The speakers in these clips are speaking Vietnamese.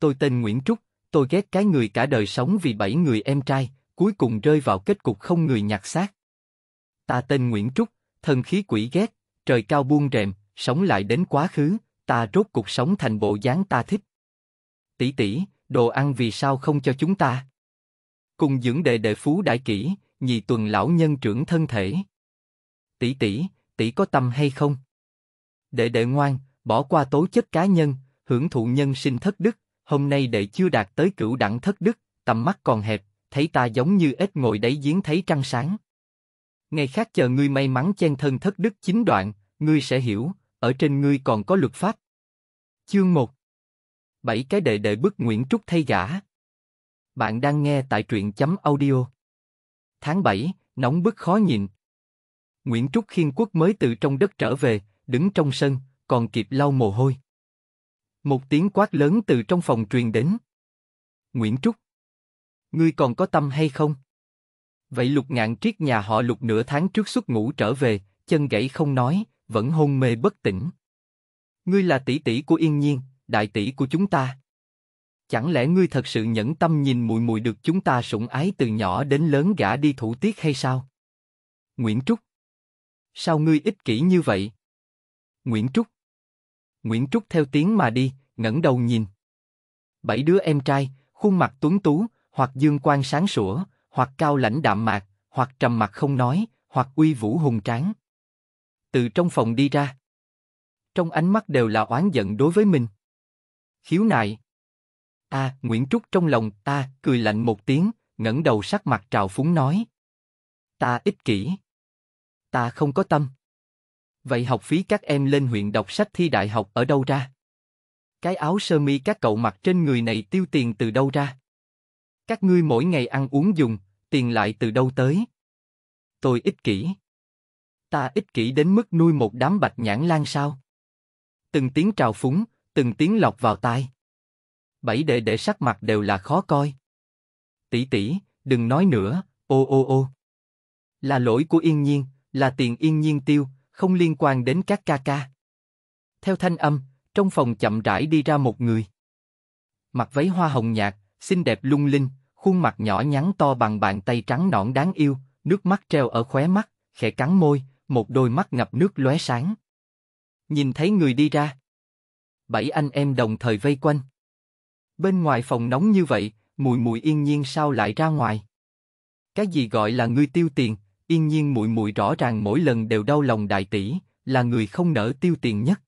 tôi tên Nguyễn Trúc, tôi ghét cái người cả đời sống vì bảy người em trai, cuối cùng rơi vào kết cục không người nhặt xác. Ta tên Nguyễn Trúc, thần khí quỷ ghét, trời cao buông rèm, sống lại đến quá khứ, ta rốt cuộc sống thành bộ dáng ta thích. Tỷ tỷ, đồ ăn vì sao không cho chúng ta? Cùng dưỡng đệ đệ phú đại kỷ, nhị tuần lão nhân trưởng thân thể. Tỷ tỷ, tỷ có tâm hay không? Đệ đệ ngoan, bỏ qua tố chất cá nhân, hưởng thụ nhân sinh thất đức, hôm nay đệ chưa đạt tới cửu đẳng thất đức, tầm mắt còn hẹp, thấy ta giống như ếch ngồi đáy giếng thấy trăng sáng. Ngày khác chờ ngươi may mắn chen thân thất đức chính đoạn, ngươi sẽ hiểu, ở trên ngươi còn có luật pháp. Chương 1 Bảy cái đệ đệ bức Nguyễn Trúc thay gã. Bạn đang nghe tại truyện chấm audio. Tháng 7, nóng bức khó nhìn Nguyễn Trúc Khiên Quốc mới từ trong đất trở về, đứng trong sân, còn kịp lau mồ hôi. Một tiếng quát lớn từ trong phòng truyền đến. Nguyễn Trúc. Ngươi còn có tâm hay không? Vậy lục ngạn triết nhà họ lục nửa tháng trước xuất ngủ trở về, chân gãy không nói, vẫn hôn mê bất tỉnh. Ngươi là tỷ tỷ của yên nhiên, đại tỷ của chúng ta. Chẳng lẽ ngươi thật sự nhẫn tâm nhìn mùi mùi được chúng ta sủng ái từ nhỏ đến lớn gã đi thủ tiết hay sao? Nguyễn Trúc. Sao ngươi ích kỷ như vậy? Nguyễn Trúc. Nguyễn Trúc theo tiếng mà đi, ngẩng đầu nhìn. Bảy đứa em trai, khuôn mặt tuấn tú, hoặc dương quang sáng sủa, hoặc cao lãnh đạm mạc, hoặc trầm mặc không nói, hoặc uy vũ hùng tráng. Từ trong phòng đi ra, trong ánh mắt đều là oán giận đối với mình. Khiếu nại. A, à, Nguyễn Trúc trong lòng ta cười lạnh một tiếng, ngẩng đầu sắc mặt trào phúng nói: Ta ích kỷ, ta không có tâm. Vậy học phí các em lên huyện đọc sách thi đại học ở đâu ra? Cái áo sơ mi các cậu mặc trên người này tiêu tiền từ đâu ra? Các ngươi mỗi ngày ăn uống dùng, tiền lại từ đâu tới? Tôi ích kỷ. Ta ích kỷ đến mức nuôi một đám bạch nhãn lan sao? Từng tiếng trào phúng, từng tiếng lọc vào tai. Bảy đệ đệ sắc mặt đều là khó coi. Tỷ tỷ, đừng nói nữa, ô ô ô. Là lỗi của yên nhiên, là tiền yên nhiên tiêu, không liên quan đến các ca ca. Theo thanh âm, trong phòng chậm rãi đi ra một người. Mặc váy hoa hồng nhạt, xinh đẹp lung linh, khuôn mặt nhỏ nhắn to bằng bàn tay trắng nõn đáng yêu, nước mắt treo ở khóe mắt, khẽ cắn môi, một đôi mắt ngập nước lóe sáng. Nhìn thấy người đi ra. Bảy anh em đồng thời vây quanh. Bên ngoài phòng nóng như vậy, mùi mùi yên nhiên sao lại ra ngoài? Cái gì gọi là người tiêu tiền, yên nhiên mùi mùi rõ ràng mỗi lần đều đau lòng đại tỷ, là người không nỡ tiêu tiền nhất.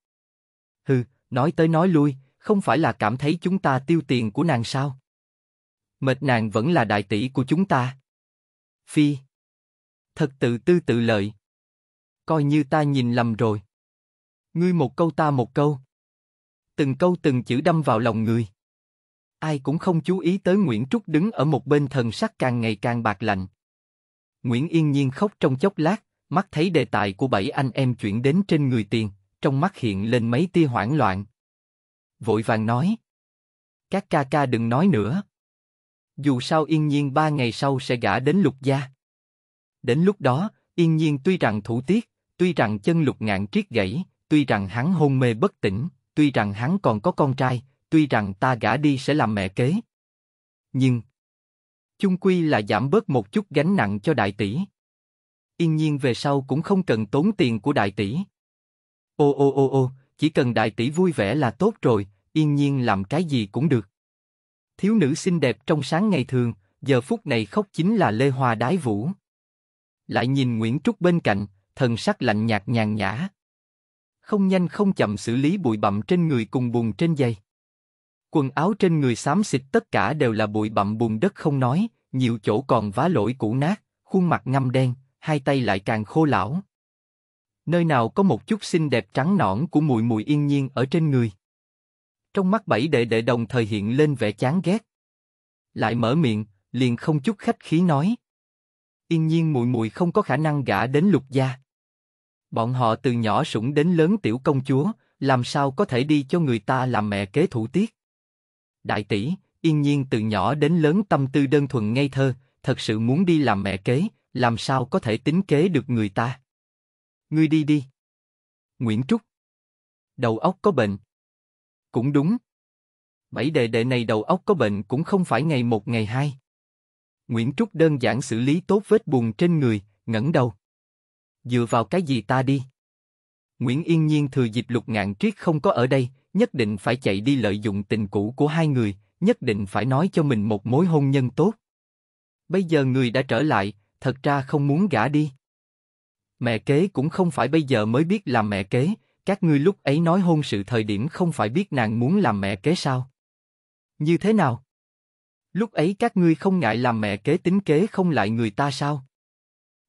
Hừ, Nói tới nói lui, không phải là cảm thấy chúng ta tiêu tiền của nàng sao? Mệt nàng vẫn là đại tỷ của chúng ta. Phi. Thật tự tư tự lợi. Coi như ta nhìn lầm rồi. Ngươi một câu ta một câu. Từng câu từng chữ đâm vào lòng người. Ai cũng không chú ý tới Nguyễn Trúc đứng ở một bên thần sắc càng ngày càng bạc lạnh. Nguyễn Yên Nhiên khóc trong chốc lát, mắt thấy đề tài của bảy anh em chuyển đến trên người tiền, trong mắt hiện lên mấy tia hoảng loạn. Vội vàng nói. Các ca ca đừng nói nữa. Dù sao yên nhiên ba ngày sau sẽ gả đến lục gia. Đến lúc đó, yên nhiên tuy rằng thủ tiết, tuy rằng chân lục ngạn triết gãy, tuy rằng hắn hôn mê bất tỉnh, tuy rằng hắn còn có con trai, tuy rằng ta gả đi sẽ làm mẹ kế. Nhưng, chung quy là giảm bớt một chút gánh nặng cho đại tỷ. Yên nhiên về sau cũng không cần tốn tiền của đại tỷ. Ô ô ô ô, chỉ cần đại tỷ vui vẻ là tốt rồi, yên nhiên làm cái gì cũng được. Thiếu nữ xinh đẹp trong sáng ngày thường, giờ phút này khóc chính là Lê Hoa Đái Vũ. Lại nhìn Nguyễn Trúc bên cạnh, thần sắc lạnh nhạt nhàn nhã. Không nhanh không chậm xử lý bụi bặm trên người cùng bùn trên giày. Quần áo trên người xám xịt tất cả đều là bụi bặm bùn đất không nói, nhiều chỗ còn vá lỗi cũ nát, khuôn mặt ngâm đen, hai tay lại càng khô lão nơi nào có một chút xinh đẹp trắng nõn của mùi mùi yên nhiên ở trên người. Trong mắt bảy đệ đệ đồng thời hiện lên vẻ chán ghét. Lại mở miệng, liền không chút khách khí nói. Yên nhiên mùi mùi không có khả năng gả đến lục gia. Bọn họ từ nhỏ sủng đến lớn tiểu công chúa, làm sao có thể đi cho người ta làm mẹ kế thủ tiết. Đại tỷ, yên nhiên từ nhỏ đến lớn tâm tư đơn thuần ngây thơ, thật sự muốn đi làm mẹ kế, làm sao có thể tính kế được người ta. Ngươi đi đi. Nguyễn Trúc. Đầu óc có bệnh. Cũng đúng. Bảy đệ đệ này đầu óc có bệnh cũng không phải ngày một ngày hai. Nguyễn Trúc đơn giản xử lý tốt vết buồn trên người, ngẩng đầu. Dựa vào cái gì ta đi? Nguyễn Yên Nhiên thừa dịp lục ngạn triết không có ở đây, nhất định phải chạy đi lợi dụng tình cũ của hai người, nhất định phải nói cho mình một mối hôn nhân tốt. Bây giờ người đã trở lại, thật ra không muốn gả đi. Mẹ kế cũng không phải bây giờ mới biết làm mẹ kế, các ngươi lúc ấy nói hôn sự thời điểm không phải biết nàng muốn làm mẹ kế sao? Như thế nào? Lúc ấy các ngươi không ngại làm mẹ kế tính kế không lại người ta sao?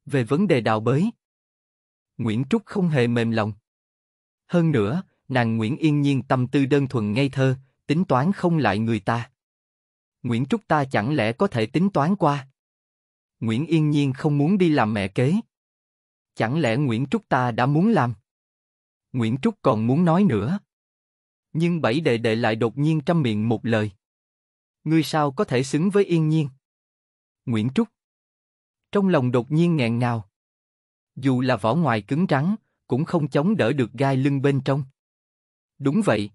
Về vấn đề đào bới, Nguyễn Trúc không hề mềm lòng. Hơn nữa, nàng Nguyễn Yên Nhiên tâm tư đơn thuần ngây thơ, tính toán không lại người ta. Nguyễn Trúc ta chẳng lẽ có thể tính toán qua? Nguyễn Yên Nhiên không muốn đi làm mẹ kế. Chẳng lẽ Nguyễn Trúc ta đã muốn làm? Nguyễn Trúc còn muốn nói nữa. Nhưng bảy đệ đệ lại đột nhiên trăm miệng một lời. Ngươi sao có thể xứng với yên nhiên? Nguyễn Trúc. Trong lòng đột nhiên nghẹn ngào. Dù là vỏ ngoài cứng rắn, cũng không chống đỡ được gai lưng bên trong. Đúng vậy.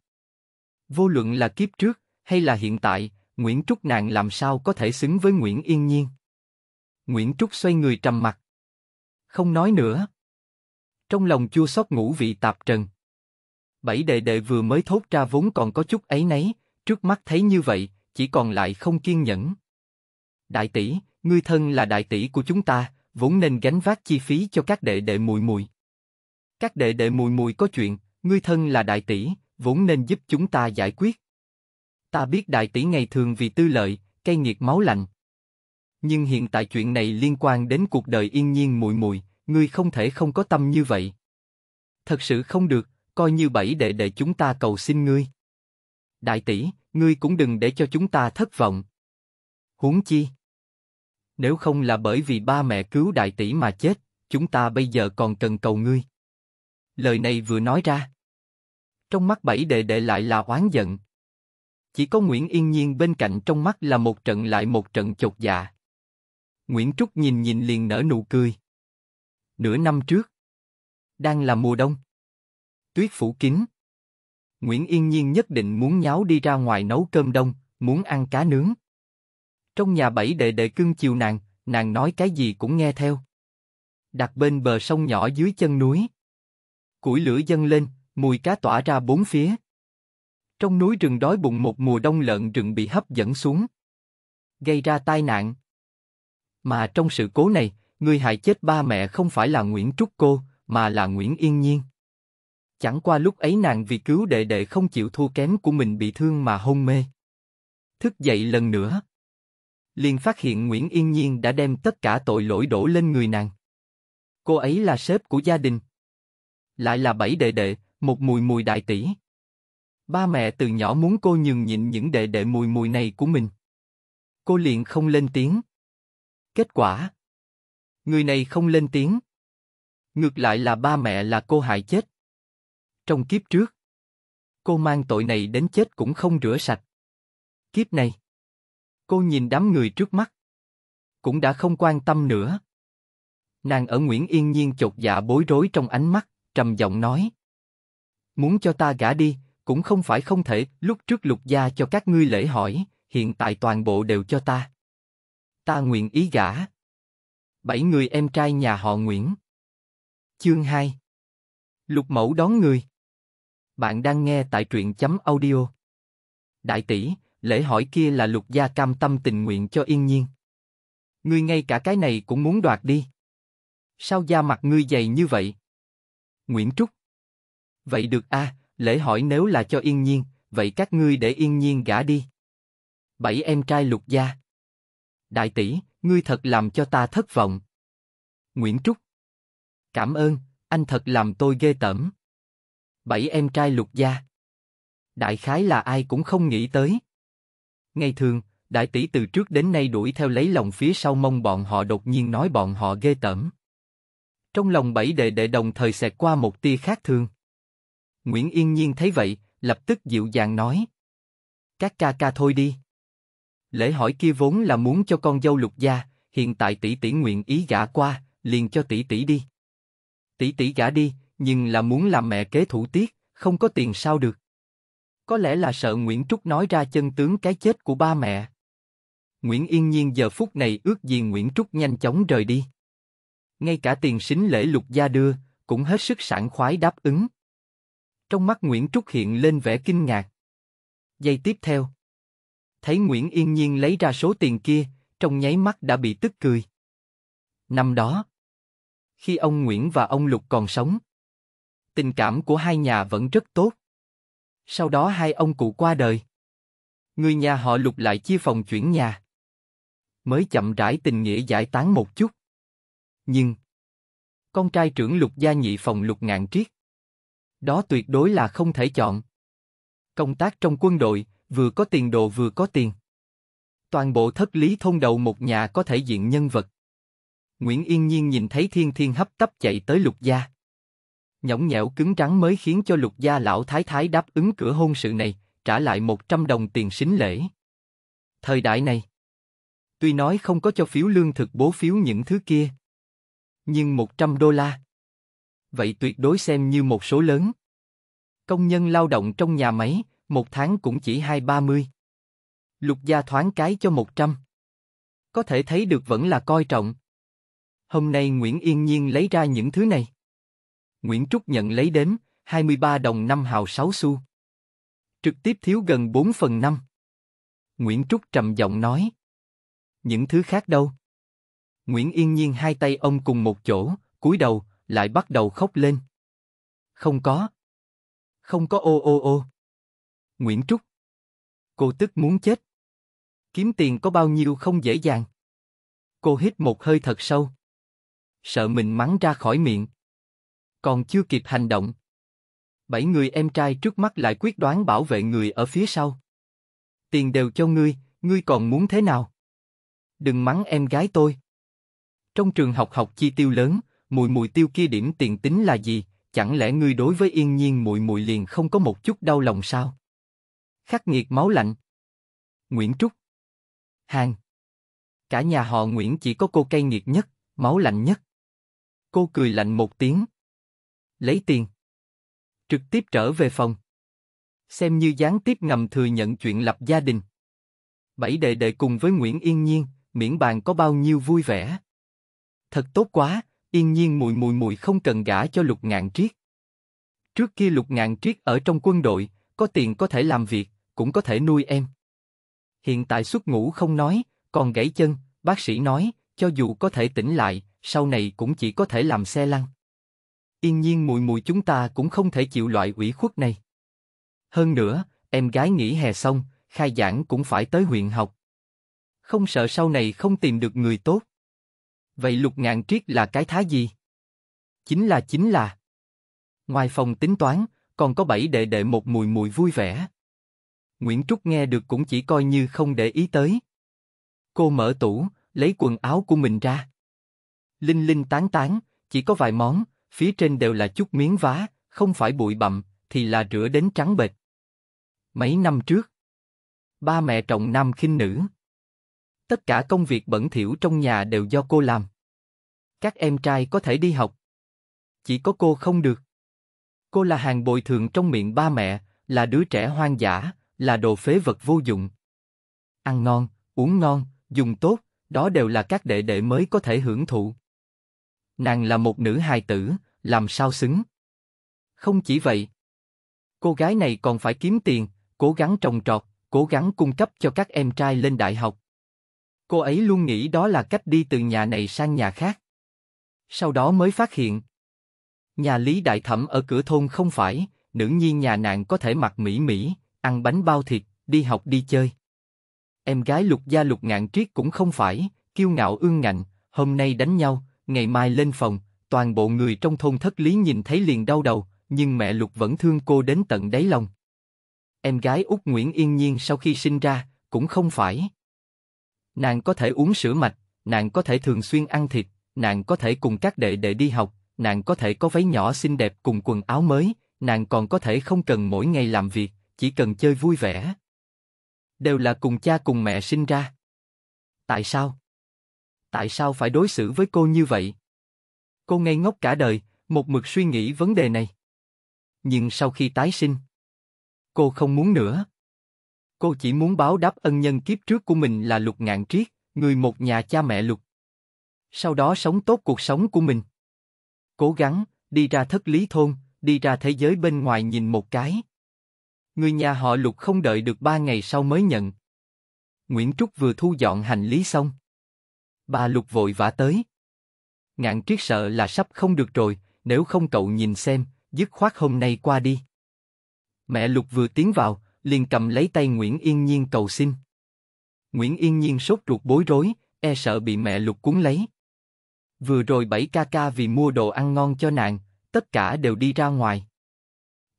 Vô luận là kiếp trước, hay là hiện tại, Nguyễn Trúc nàng làm sao có thể xứng với Nguyễn Yên Nhiên? Nguyễn Trúc xoay người trầm mặt không nói nữa. Trong lòng chua xót ngủ vị tạp trần. Bảy đệ đệ vừa mới thốt ra vốn còn có chút ấy nấy, trước mắt thấy như vậy, chỉ còn lại không kiên nhẫn. Đại tỷ, ngươi thân là đại tỷ của chúng ta, vốn nên gánh vác chi phí cho các đệ đệ mùi mùi. Các đệ đệ mùi mùi có chuyện, ngươi thân là đại tỷ, vốn nên giúp chúng ta giải quyết. Ta biết đại tỷ ngày thường vì tư lợi, cây nghiệt máu lạnh. Nhưng hiện tại chuyện này liên quan đến cuộc đời yên nhiên mùi mùi, ngươi không thể không có tâm như vậy. Thật sự không được, coi như bảy đệ đệ chúng ta cầu xin ngươi. Đại tỷ, ngươi cũng đừng để cho chúng ta thất vọng. Huống chi. Nếu không là bởi vì ba mẹ cứu đại tỷ mà chết, chúng ta bây giờ còn cần cầu ngươi. Lời này vừa nói ra. Trong mắt bảy đệ đệ lại là oán giận. Chỉ có Nguyễn Yên Nhiên bên cạnh trong mắt là một trận lại một trận chột dạ. Nguyễn Trúc nhìn nhìn liền nở nụ cười nửa năm trước. Đang là mùa đông. Tuyết phủ kín. Nguyễn Yên Nhiên nhất định muốn nháo đi ra ngoài nấu cơm đông, muốn ăn cá nướng. Trong nhà bảy đệ đệ cưng chiều nàng, nàng nói cái gì cũng nghe theo. Đặt bên bờ sông nhỏ dưới chân núi. Củi lửa dâng lên, mùi cá tỏa ra bốn phía. Trong núi rừng đói bụng một mùa đông lợn rừng bị hấp dẫn xuống. Gây ra tai nạn. Mà trong sự cố này, Người hại chết ba mẹ không phải là Nguyễn Trúc Cô, mà là Nguyễn Yên Nhiên. Chẳng qua lúc ấy nàng vì cứu đệ đệ không chịu thua kém của mình bị thương mà hôn mê. Thức dậy lần nữa. Liền phát hiện Nguyễn Yên Nhiên đã đem tất cả tội lỗi đổ lên người nàng. Cô ấy là sếp của gia đình. Lại là bảy đệ đệ, một mùi mùi đại tỷ. Ba mẹ từ nhỏ muốn cô nhường nhịn những đệ đệ mùi mùi này của mình. Cô liền không lên tiếng. Kết quả Người này không lên tiếng. Ngược lại là ba mẹ là cô hại chết. Trong kiếp trước, cô mang tội này đến chết cũng không rửa sạch. Kiếp này, cô nhìn đám người trước mắt, cũng đã không quan tâm nữa. Nàng ở Nguyễn Yên Nhiên chột dạ bối rối trong ánh mắt, trầm giọng nói. Muốn cho ta gả đi, cũng không phải không thể, lúc trước lục gia cho các ngươi lễ hỏi, hiện tại toàn bộ đều cho ta. Ta nguyện ý gả bảy người em trai nhà họ Nguyễn. Chương 2 Lục mẫu đón người Bạn đang nghe tại truyện chấm audio. Đại tỷ, lễ hỏi kia là lục gia cam tâm tình nguyện cho yên nhiên. Ngươi ngay cả cái này cũng muốn đoạt đi. Sao da mặt ngươi dày như vậy? Nguyễn Trúc Vậy được a, à, lễ hỏi nếu là cho yên nhiên, vậy các ngươi để yên nhiên gả đi. Bảy em trai lục gia. Đại tỷ, ngươi thật làm cho ta thất vọng. Nguyễn Trúc Cảm ơn, anh thật làm tôi ghê tởm. Bảy em trai lục gia Đại khái là ai cũng không nghĩ tới. Ngày thường, đại tỷ từ trước đến nay đuổi theo lấy lòng phía sau mong bọn họ đột nhiên nói bọn họ ghê tởm. Trong lòng bảy đệ đệ đồng thời xẹt qua một tia khác thường. Nguyễn Yên Nhiên thấy vậy, lập tức dịu dàng nói. Các ca ca thôi đi. Lễ hỏi kia vốn là muốn cho con dâu lục gia, hiện tại tỷ tỷ nguyện ý gả qua, liền cho tỷ tỷ đi. Tỷ tỷ gả đi, nhưng là muốn làm mẹ kế thủ tiết, không có tiền sao được. Có lẽ là sợ Nguyễn Trúc nói ra chân tướng cái chết của ba mẹ. Nguyễn Yên Nhiên giờ phút này ước gì Nguyễn Trúc nhanh chóng rời đi. Ngay cả tiền xính lễ lục gia đưa, cũng hết sức sẵn khoái đáp ứng. Trong mắt Nguyễn Trúc hiện lên vẻ kinh ngạc. Giây tiếp theo, thấy Nguyễn Yên Nhiên lấy ra số tiền kia, trong nháy mắt đã bị tức cười. Năm đó, khi ông Nguyễn và ông Lục còn sống, tình cảm của hai nhà vẫn rất tốt. Sau đó hai ông cụ qua đời. Người nhà họ Lục lại chia phòng chuyển nhà. Mới chậm rãi tình nghĩa giải tán một chút. Nhưng, con trai trưởng Lục gia nhị phòng Lục ngạn triết. Đó tuyệt đối là không thể chọn. Công tác trong quân đội, vừa có tiền đồ vừa có tiền. Toàn bộ thất lý thôn đầu một nhà có thể diện nhân vật. Nguyễn Yên Nhiên nhìn thấy Thiên Thiên hấp tấp chạy tới Lục Gia. Nhõng nhẽo cứng rắn mới khiến cho Lục Gia lão thái thái đáp ứng cửa hôn sự này, trả lại 100 đồng tiền xính lễ. Thời đại này, tuy nói không có cho phiếu lương thực bố phiếu những thứ kia, nhưng 100 đô la. Vậy tuyệt đối xem như một số lớn. Công nhân lao động trong nhà máy, một tháng cũng chỉ hai ba mươi. Lục gia thoáng cái cho một trăm. Có thể thấy được vẫn là coi trọng. Hôm nay Nguyễn Yên Nhiên lấy ra những thứ này. Nguyễn Trúc nhận lấy đếm, ba đồng năm hào sáu xu. Trực tiếp thiếu gần bốn phần năm. Nguyễn Trúc trầm giọng nói. Những thứ khác đâu? Nguyễn Yên Nhiên hai tay ông cùng một chỗ, cúi đầu, lại bắt đầu khóc lên. Không có. Không có ô ô ô. Nguyễn Trúc. Cô tức muốn chết. Kiếm tiền có bao nhiêu không dễ dàng. Cô hít một hơi thật sâu. Sợ mình mắng ra khỏi miệng. Còn chưa kịp hành động. Bảy người em trai trước mắt lại quyết đoán bảo vệ người ở phía sau. Tiền đều cho ngươi, ngươi còn muốn thế nào? Đừng mắng em gái tôi. Trong trường học học chi tiêu lớn, mùi mùi tiêu kia điểm tiền tính là gì, chẳng lẽ ngươi đối với yên nhiên mùi mùi liền không có một chút đau lòng sao? khắc nghiệt máu lạnh. Nguyễn Trúc Hàng Cả nhà họ Nguyễn chỉ có cô cay nghiệt nhất, máu lạnh nhất. Cô cười lạnh một tiếng. Lấy tiền. Trực tiếp trở về phòng. Xem như gián tiếp ngầm thừa nhận chuyện lập gia đình. Bảy đệ đệ cùng với Nguyễn Yên Nhiên, miễn bàn có bao nhiêu vui vẻ. Thật tốt quá, Yên Nhiên mùi mùi mùi không cần gả cho lục ngạn triết. Trước kia lục ngạn triết ở trong quân đội, có tiền có thể làm việc cũng có thể nuôi em. Hiện tại xuất ngủ không nói, còn gãy chân, bác sĩ nói, cho dù có thể tỉnh lại, sau này cũng chỉ có thể làm xe lăn. Yên nhiên mùi mùi chúng ta cũng không thể chịu loại ủy khuất này. Hơn nữa, em gái nghỉ hè xong, khai giảng cũng phải tới huyện học. Không sợ sau này không tìm được người tốt. Vậy lục ngạn triết là cái thái gì? Chính là chính là. Ngoài phòng tính toán, còn có bảy đệ đệ một mùi mùi vui vẻ. Nguyễn Trúc nghe được cũng chỉ coi như không để ý tới. Cô mở tủ, lấy quần áo của mình ra. Linh linh tán tán, chỉ có vài món, phía trên đều là chút miếng vá, không phải bụi bặm, thì là rửa đến trắng bệt. Mấy năm trước, ba mẹ trọng nam khinh nữ. Tất cả công việc bẩn thỉu trong nhà đều do cô làm. Các em trai có thể đi học. Chỉ có cô không được. Cô là hàng bồi thường trong miệng ba mẹ, là đứa trẻ hoang dã, là đồ phế vật vô dụng. Ăn ngon, uống ngon, dùng tốt, đó đều là các đệ đệ mới có thể hưởng thụ. Nàng là một nữ hài tử, làm sao xứng? Không chỉ vậy, cô gái này còn phải kiếm tiền, cố gắng trồng trọt, cố gắng cung cấp cho các em trai lên đại học. Cô ấy luôn nghĩ đó là cách đi từ nhà này sang nhà khác. Sau đó mới phát hiện, nhà Lý Đại Thẩm ở cửa thôn không phải, nữ nhi nhà nàng có thể mặc mỹ mỹ, ăn bánh bao thịt, đi học đi chơi. Em gái lục gia lục ngạn triết cũng không phải, kiêu ngạo ương ngạnh, hôm nay đánh nhau, ngày mai lên phòng, toàn bộ người trong thôn thất lý nhìn thấy liền đau đầu, nhưng mẹ lục vẫn thương cô đến tận đáy lòng. Em gái út Nguyễn Yên Nhiên sau khi sinh ra, cũng không phải. Nàng có thể uống sữa mạch, nàng có thể thường xuyên ăn thịt, nàng có thể cùng các đệ đệ đi học, nàng có thể có váy nhỏ xinh đẹp cùng quần áo mới, nàng còn có thể không cần mỗi ngày làm việc, chỉ cần chơi vui vẻ. Đều là cùng cha cùng mẹ sinh ra. Tại sao? Tại sao phải đối xử với cô như vậy? Cô ngây ngốc cả đời, một mực suy nghĩ vấn đề này. Nhưng sau khi tái sinh, cô không muốn nữa. Cô chỉ muốn báo đáp ân nhân kiếp trước của mình là lục ngạn triết, người một nhà cha mẹ lục. Sau đó sống tốt cuộc sống của mình. Cố gắng, đi ra thất lý thôn, đi ra thế giới bên ngoài nhìn một cái. Người nhà họ Lục không đợi được ba ngày sau mới nhận. Nguyễn Trúc vừa thu dọn hành lý xong. Bà Lục vội vã tới. Ngạn triết sợ là sắp không được rồi, nếu không cậu nhìn xem, dứt khoát hôm nay qua đi. Mẹ Lục vừa tiến vào, liền cầm lấy tay Nguyễn Yên Nhiên cầu xin. Nguyễn Yên Nhiên sốt ruột bối rối, e sợ bị mẹ Lục cuốn lấy. Vừa rồi bảy ca ca vì mua đồ ăn ngon cho nàng, tất cả đều đi ra ngoài.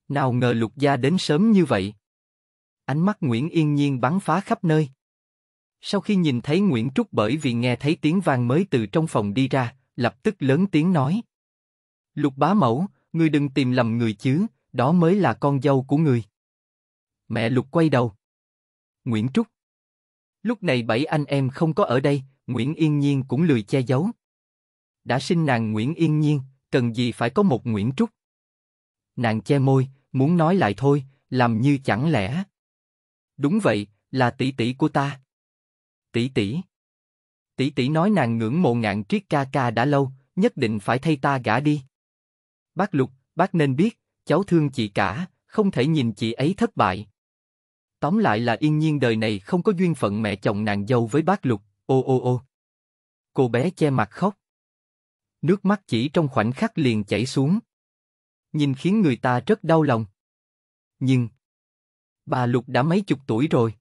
Nào ngờ lục gia đến sớm như vậy. Ánh mắt Nguyễn Yên Nhiên bắn phá khắp nơi. Sau khi nhìn thấy Nguyễn Trúc bởi vì nghe thấy tiếng vang mới từ trong phòng đi ra, lập tức lớn tiếng nói. Lục bá mẫu, ngươi đừng tìm lầm người chứ, đó mới là con dâu của người. Mẹ Lục quay đầu. Nguyễn Trúc. Lúc này bảy anh em không có ở đây, Nguyễn Yên Nhiên cũng lười che giấu. Đã sinh nàng Nguyễn Yên Nhiên, cần gì phải có một Nguyễn Trúc. Nàng che môi, muốn nói lại thôi, làm như chẳng lẽ. Đúng vậy, là tỷ tỷ của ta. Tỷ tỷ. Tỷ tỷ nói nàng ngưỡng mộ ngạn triết ca ca đã lâu, nhất định phải thay ta gả đi. Bác Lục, bác nên biết, cháu thương chị cả, không thể nhìn chị ấy thất bại. Tóm lại là yên nhiên đời này không có duyên phận mẹ chồng nàng dâu với bác Lục, ô ô ô. Cô bé che mặt khóc. Nước mắt chỉ trong khoảnh khắc liền chảy xuống nhìn khiến người ta rất đau lòng. Nhưng, bà Lục đã mấy chục tuổi rồi.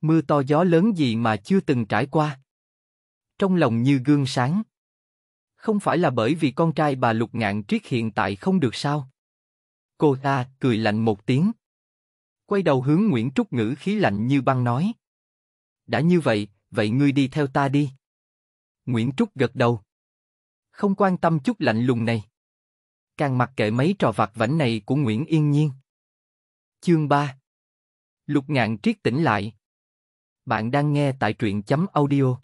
Mưa to gió lớn gì mà chưa từng trải qua. Trong lòng như gương sáng. Không phải là bởi vì con trai bà Lục ngạn triết hiện tại không được sao. Cô ta cười lạnh một tiếng. Quay đầu hướng Nguyễn Trúc Ngữ khí lạnh như băng nói. Đã như vậy, vậy ngươi đi theo ta đi. Nguyễn Trúc gật đầu. Không quan tâm chút lạnh lùng này càng mặc kệ mấy trò vặt vảnh này của Nguyễn Yên Nhiên. Chương 3 Lục ngạn triết tỉnh lại. Bạn đang nghe tại truyện chấm audio.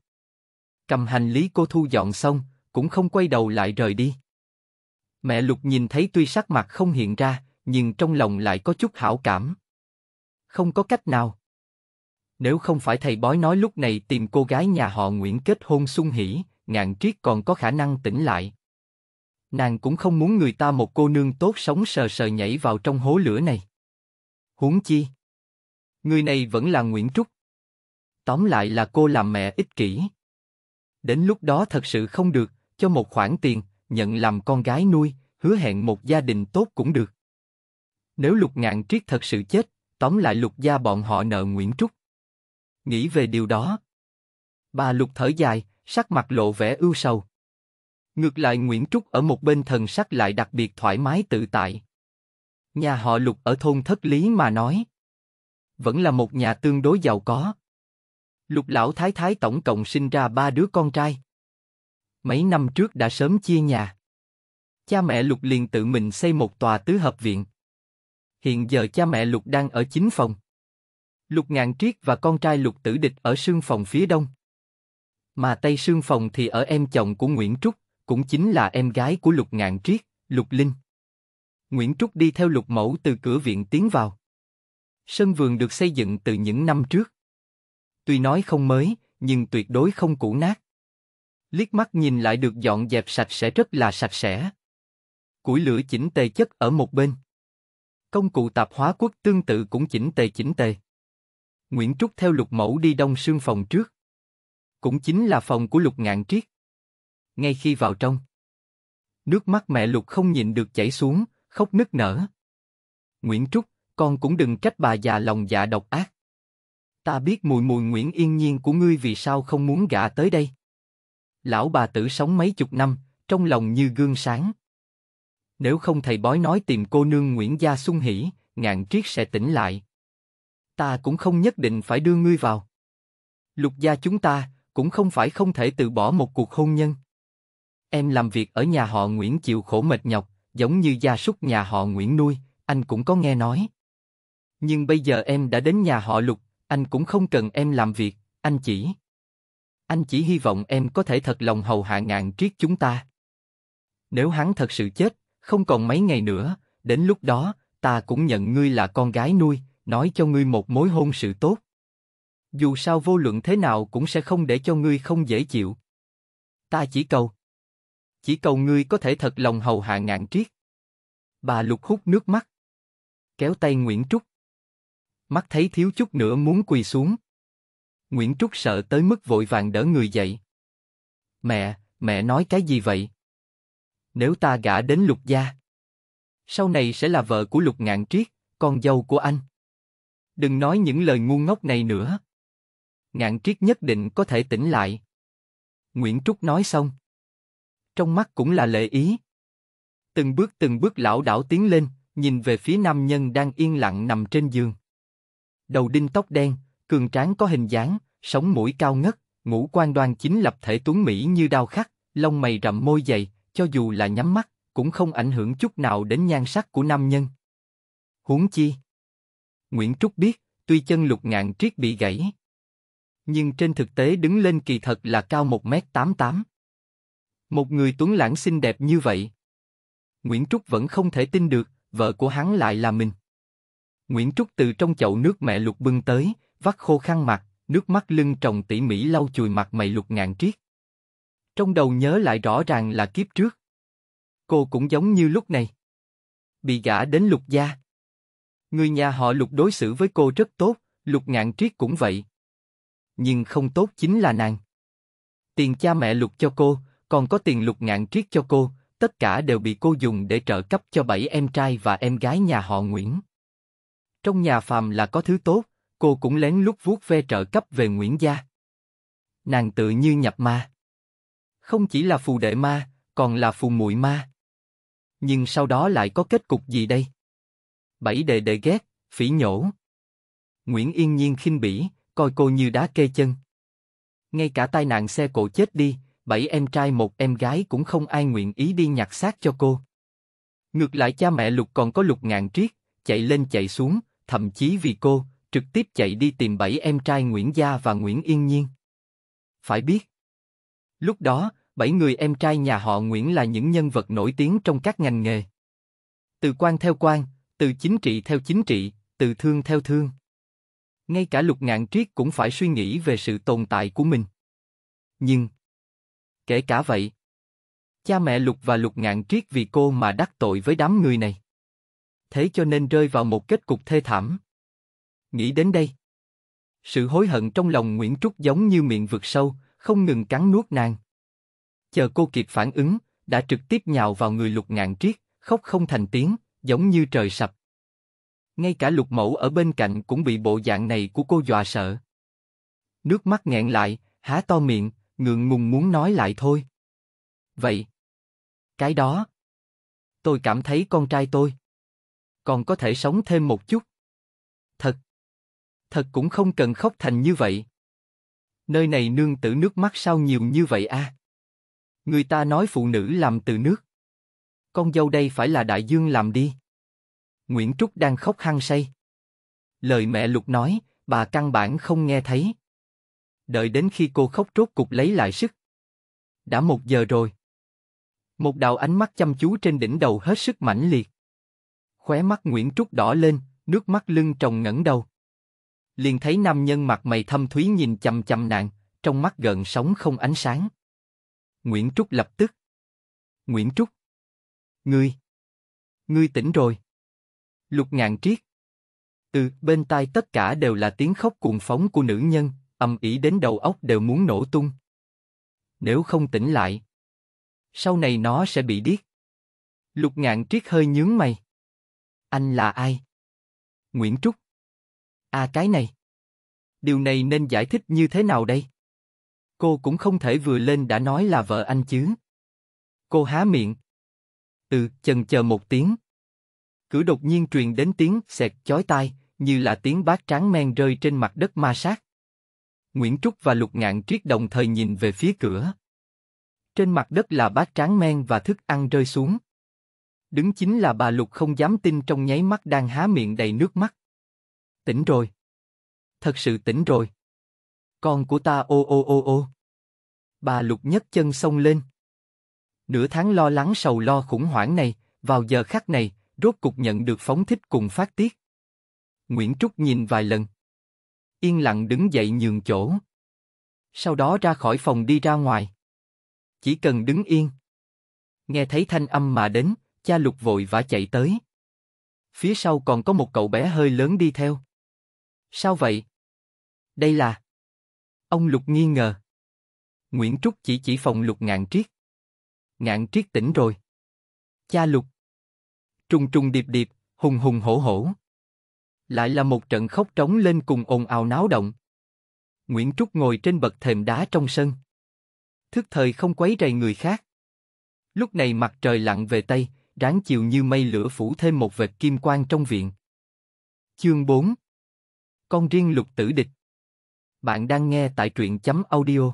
Cầm hành lý cô thu dọn xong, cũng không quay đầu lại rời đi. Mẹ Lục nhìn thấy tuy sắc mặt không hiện ra, nhưng trong lòng lại có chút hảo cảm. Không có cách nào. Nếu không phải thầy bói nói lúc này tìm cô gái nhà họ Nguyễn kết hôn sung hỉ, ngạn triết còn có khả năng tỉnh lại nàng cũng không muốn người ta một cô nương tốt sống sờ sờ nhảy vào trong hố lửa này. Huống chi, người này vẫn là Nguyễn Trúc. Tóm lại là cô làm mẹ ích kỷ. Đến lúc đó thật sự không được, cho một khoản tiền, nhận làm con gái nuôi, hứa hẹn một gia đình tốt cũng được. Nếu lục ngạn triết thật sự chết, tóm lại lục gia bọn họ nợ Nguyễn Trúc. Nghĩ về điều đó. Bà lục thở dài, sắc mặt lộ vẻ ưu sầu. Ngược lại Nguyễn Trúc ở một bên thần sắc lại đặc biệt thoải mái tự tại. Nhà họ Lục ở thôn Thất Lý mà nói. Vẫn là một nhà tương đối giàu có. Lục lão thái thái tổng cộng sinh ra ba đứa con trai. Mấy năm trước đã sớm chia nhà. Cha mẹ Lục liền tự mình xây một tòa tứ hợp viện. Hiện giờ cha mẹ Lục đang ở chính phòng. Lục Ngạn Triết và con trai Lục Tử Địch ở sương phòng phía đông. Mà Tây sương phòng thì ở em chồng của Nguyễn Trúc cũng chính là em gái của Lục Ngạn Triết, Lục Linh. Nguyễn Trúc đi theo Lục Mẫu từ cửa viện tiến vào. Sân vườn được xây dựng từ những năm trước. Tuy nói không mới, nhưng tuyệt đối không cũ nát. Liếc mắt nhìn lại được dọn dẹp sạch sẽ rất là sạch sẽ. Củi lửa chỉnh tề chất ở một bên. Công cụ tạp hóa quốc tương tự cũng chỉnh tề chỉnh tề. Nguyễn Trúc theo lục mẫu đi đông sương phòng trước. Cũng chính là phòng của lục ngạn triết ngay khi vào trong. Nước mắt mẹ Lục không nhịn được chảy xuống, khóc nức nở. Nguyễn Trúc, con cũng đừng trách bà già lòng dạ độc ác. Ta biết mùi mùi Nguyễn Yên Nhiên của ngươi vì sao không muốn gả tới đây. Lão bà tử sống mấy chục năm, trong lòng như gương sáng. Nếu không thầy bói nói tìm cô nương Nguyễn Gia Xuân hỉ, ngạn triết sẽ tỉnh lại. Ta cũng không nhất định phải đưa ngươi vào. Lục gia chúng ta cũng không phải không thể từ bỏ một cuộc hôn nhân. Em làm việc ở nhà họ Nguyễn chịu khổ mệt nhọc, giống như gia súc nhà họ Nguyễn nuôi, anh cũng có nghe nói. Nhưng bây giờ em đã đến nhà họ Lục, anh cũng không cần em làm việc, anh chỉ. Anh chỉ hy vọng em có thể thật lòng hầu hạ ngạn triết chúng ta. Nếu hắn thật sự chết, không còn mấy ngày nữa, đến lúc đó, ta cũng nhận ngươi là con gái nuôi, nói cho ngươi một mối hôn sự tốt. Dù sao vô luận thế nào cũng sẽ không để cho ngươi không dễ chịu. Ta chỉ cầu, chỉ cầu ngươi có thể thật lòng hầu hạ ngạn triết. Bà lục hút nước mắt. Kéo tay Nguyễn Trúc. Mắt thấy thiếu chút nữa muốn quỳ xuống. Nguyễn Trúc sợ tới mức vội vàng đỡ người dậy. Mẹ, mẹ nói cái gì vậy? Nếu ta gả đến lục gia, sau này sẽ là vợ của lục ngạn triết, con dâu của anh. Đừng nói những lời ngu ngốc này nữa. Ngạn triết nhất định có thể tỉnh lại. Nguyễn Trúc nói xong trong mắt cũng là lệ ý. Từng bước từng bước lão đảo tiến lên, nhìn về phía nam nhân đang yên lặng nằm trên giường. Đầu đinh tóc đen, cường tráng có hình dáng, sống mũi cao ngất, ngũ quan đoan chính lập thể tuấn mỹ như đao khắc, lông mày rậm môi dày, cho dù là nhắm mắt, cũng không ảnh hưởng chút nào đến nhan sắc của nam nhân. Huống chi, Nguyễn Trúc biết, tuy chân lục ngạn triết bị gãy, nhưng trên thực tế đứng lên kỳ thật là cao 1m88. Một người tuấn lãng xinh đẹp như vậy. Nguyễn Trúc vẫn không thể tin được, vợ của hắn lại là mình. Nguyễn Trúc từ trong chậu nước mẹ lục bưng tới, vắt khô khăn mặt, nước mắt lưng trồng tỉ mỉ lau chùi mặt mày lục ngạn triết. Trong đầu nhớ lại rõ ràng là kiếp trước. Cô cũng giống như lúc này. Bị gã đến lục gia. Người nhà họ lục đối xử với cô rất tốt, lục ngạn triết cũng vậy. Nhưng không tốt chính là nàng. Tiền cha mẹ lục cho cô, còn có tiền lục ngạn triết cho cô, tất cả đều bị cô dùng để trợ cấp cho bảy em trai và em gái nhà họ Nguyễn. Trong nhà phàm là có thứ tốt, cô cũng lén lút vuốt ve trợ cấp về Nguyễn gia. Nàng tự như nhập ma. Không chỉ là phù đệ ma, còn là phù muội ma. Nhưng sau đó lại có kết cục gì đây? Bảy đệ đệ ghét, phỉ nhổ. Nguyễn Yên Nhiên khinh bỉ, coi cô như đá kê chân. Ngay cả tai nạn xe cộ chết đi, bảy em trai một em gái cũng không ai nguyện ý đi nhặt xác cho cô. Ngược lại cha mẹ Lục còn có Lục ngàn triết, chạy lên chạy xuống, thậm chí vì cô, trực tiếp chạy đi tìm bảy em trai Nguyễn Gia và Nguyễn Yên Nhiên. Phải biết, lúc đó, bảy người em trai nhà họ Nguyễn là những nhân vật nổi tiếng trong các ngành nghề. Từ quan theo quan, từ chính trị theo chính trị, từ thương theo thương. Ngay cả lục ngạn triết cũng phải suy nghĩ về sự tồn tại của mình. Nhưng, Kể cả vậy, cha mẹ Lục và Lục Ngạn Triết vì cô mà đắc tội với đám người này. Thế cho nên rơi vào một kết cục thê thảm. Nghĩ đến đây, sự hối hận trong lòng Nguyễn Trúc giống như miệng vực sâu, không ngừng cắn nuốt nàng. Chờ cô kịp phản ứng, đã trực tiếp nhào vào người Lục Ngạn Triết, khóc không thành tiếng, giống như trời sập. Ngay cả Lục Mẫu ở bên cạnh cũng bị bộ dạng này của cô dọa sợ. Nước mắt nghẹn lại, há to miệng, ngượng ngùng muốn nói lại thôi. Vậy, cái đó, tôi cảm thấy con trai tôi còn có thể sống thêm một chút. Thật, thật cũng không cần khóc thành như vậy. Nơi này nương tử nước mắt sao nhiều như vậy a? Người ta nói phụ nữ làm từ nước. Con dâu đây phải là đại dương làm đi. Nguyễn Trúc đang khóc hăng say. Lời mẹ Lục nói, bà căn bản không nghe thấy đợi đến khi cô khóc rốt cục lấy lại sức. Đã một giờ rồi. Một đạo ánh mắt chăm chú trên đỉnh đầu hết sức mãnh liệt. Khóe mắt Nguyễn Trúc đỏ lên, nước mắt lưng trồng ngẩng đầu. Liền thấy nam nhân mặt mày thâm thúy nhìn chầm chầm nàng, trong mắt gần sóng không ánh sáng. Nguyễn Trúc lập tức. Nguyễn Trúc. Ngươi. Ngươi tỉnh rồi. Lục ngàn triết. Từ bên tai tất cả đều là tiếng khóc cuồng phóng của nữ nhân, âm ý đến đầu óc đều muốn nổ tung. Nếu không tỉnh lại, sau này nó sẽ bị điếc. Lục ngạn triết hơi nhướng mày. Anh là ai? Nguyễn Trúc. À cái này. Điều này nên giải thích như thế nào đây? Cô cũng không thể vừa lên đã nói là vợ anh chứ. Cô há miệng. Ừ, chần chờ một tiếng. Cứ đột nhiên truyền đến tiếng xẹt chói tai, như là tiếng bát tráng men rơi trên mặt đất ma sát. Nguyễn Trúc và Lục Ngạn Triết đồng thời nhìn về phía cửa. Trên mặt đất là bát tráng men và thức ăn rơi xuống. Đứng chính là bà Lục không dám tin trong nháy mắt đang há miệng đầy nước mắt. Tỉnh rồi. Thật sự tỉnh rồi. Con của ta ô ô ô ô. Bà Lục nhấc chân xông lên. Nửa tháng lo lắng sầu lo khủng hoảng này, vào giờ khắc này, rốt cục nhận được phóng thích cùng phát tiết. Nguyễn Trúc nhìn vài lần, yên lặng đứng dậy nhường chỗ. Sau đó ra khỏi phòng đi ra ngoài. Chỉ cần đứng yên. Nghe thấy thanh âm mà đến, cha lục vội vã chạy tới. Phía sau còn có một cậu bé hơi lớn đi theo. Sao vậy? Đây là... Ông Lục nghi ngờ. Nguyễn Trúc chỉ chỉ phòng Lục ngạn triết. Ngạn triết tỉnh rồi. Cha Lục. Trùng trùng điệp điệp, hùng hùng hổ hổ. Lại là một trận khóc trống lên cùng ồn ào náo động. Nguyễn Trúc ngồi trên bậc thềm đá trong sân. Thức thời không quấy rầy người khác. Lúc này mặt trời lặn về Tây, ráng chiều như mây lửa phủ thêm một vệt kim quang trong viện. Chương 4 Con riêng lục tử địch Bạn đang nghe tại truyện chấm audio.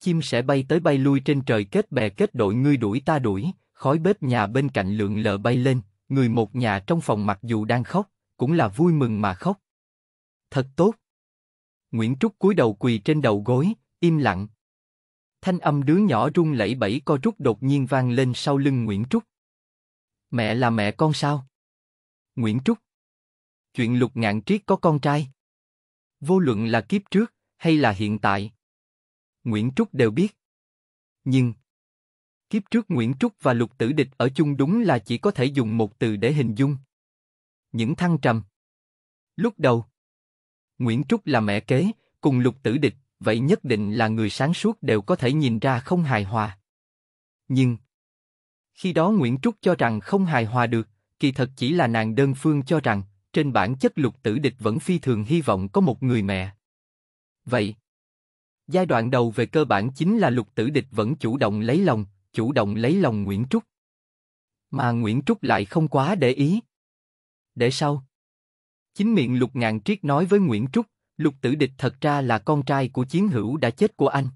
Chim sẽ bay tới bay lui trên trời kết bè kết đội ngươi đuổi ta đuổi, khói bếp nhà bên cạnh lượng lờ bay lên, người một nhà trong phòng mặc dù đang khóc, cũng là vui mừng mà khóc. Thật tốt. Nguyễn Trúc cúi đầu quỳ trên đầu gối, im lặng. Thanh âm đứa nhỏ run lẩy bẩy co rút đột nhiên vang lên sau lưng Nguyễn Trúc. Mẹ là mẹ con sao? Nguyễn Trúc. Chuyện lục ngạn triết có con trai. Vô luận là kiếp trước, hay là hiện tại. Nguyễn Trúc đều biết. Nhưng, kiếp trước Nguyễn Trúc và lục tử địch ở chung đúng là chỉ có thể dùng một từ để hình dung những thăng trầm. Lúc đầu, Nguyễn Trúc là mẹ kế, cùng lục tử địch, vậy nhất định là người sáng suốt đều có thể nhìn ra không hài hòa. Nhưng, khi đó Nguyễn Trúc cho rằng không hài hòa được, kỳ thật chỉ là nàng đơn phương cho rằng, trên bản chất lục tử địch vẫn phi thường hy vọng có một người mẹ. Vậy, giai đoạn đầu về cơ bản chính là lục tử địch vẫn chủ động lấy lòng, chủ động lấy lòng Nguyễn Trúc. Mà Nguyễn Trúc lại không quá để ý, để sau. Chính miệng Lục Ngạn Triết nói với Nguyễn Trúc, Lục Tử Địch thật ra là con trai của chiến hữu đã chết của anh.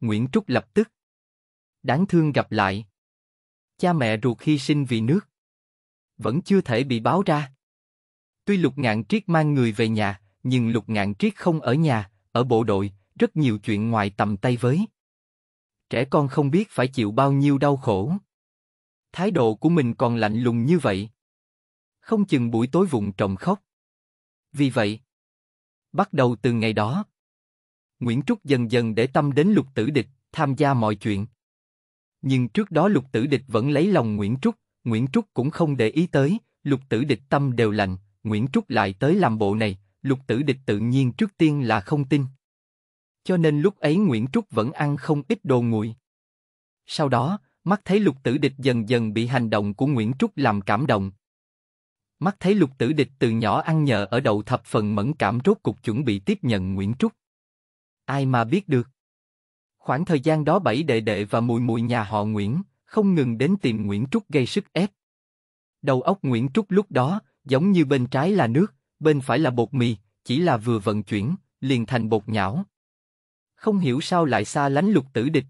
Nguyễn Trúc lập tức. Đáng thương gặp lại. Cha mẹ ruột hy sinh vì nước. Vẫn chưa thể bị báo ra. Tuy Lục Ngạn Triết mang người về nhà, nhưng Lục Ngạn Triết không ở nhà, ở bộ đội, rất nhiều chuyện ngoài tầm tay với. Trẻ con không biết phải chịu bao nhiêu đau khổ. Thái độ của mình còn lạnh lùng như vậy không chừng buổi tối vụng trộm khóc. Vì vậy, bắt đầu từ ngày đó, Nguyễn Trúc dần dần để tâm đến lục tử địch, tham gia mọi chuyện. Nhưng trước đó lục tử địch vẫn lấy lòng Nguyễn Trúc, Nguyễn Trúc cũng không để ý tới, lục tử địch tâm đều lạnh, Nguyễn Trúc lại tới làm bộ này, lục tử địch tự nhiên trước tiên là không tin. Cho nên lúc ấy Nguyễn Trúc vẫn ăn không ít đồ nguội. Sau đó, mắt thấy lục tử địch dần dần bị hành động của Nguyễn Trúc làm cảm động, mắt thấy lục tử địch từ nhỏ ăn nhờ ở đậu thập phần mẫn cảm rốt cục chuẩn bị tiếp nhận Nguyễn Trúc. Ai mà biết được. Khoảng thời gian đó bảy đệ đệ và mùi mùi nhà họ Nguyễn, không ngừng đến tìm Nguyễn Trúc gây sức ép. Đầu óc Nguyễn Trúc lúc đó, giống như bên trái là nước, bên phải là bột mì, chỉ là vừa vận chuyển, liền thành bột nhão. Không hiểu sao lại xa lánh lục tử địch.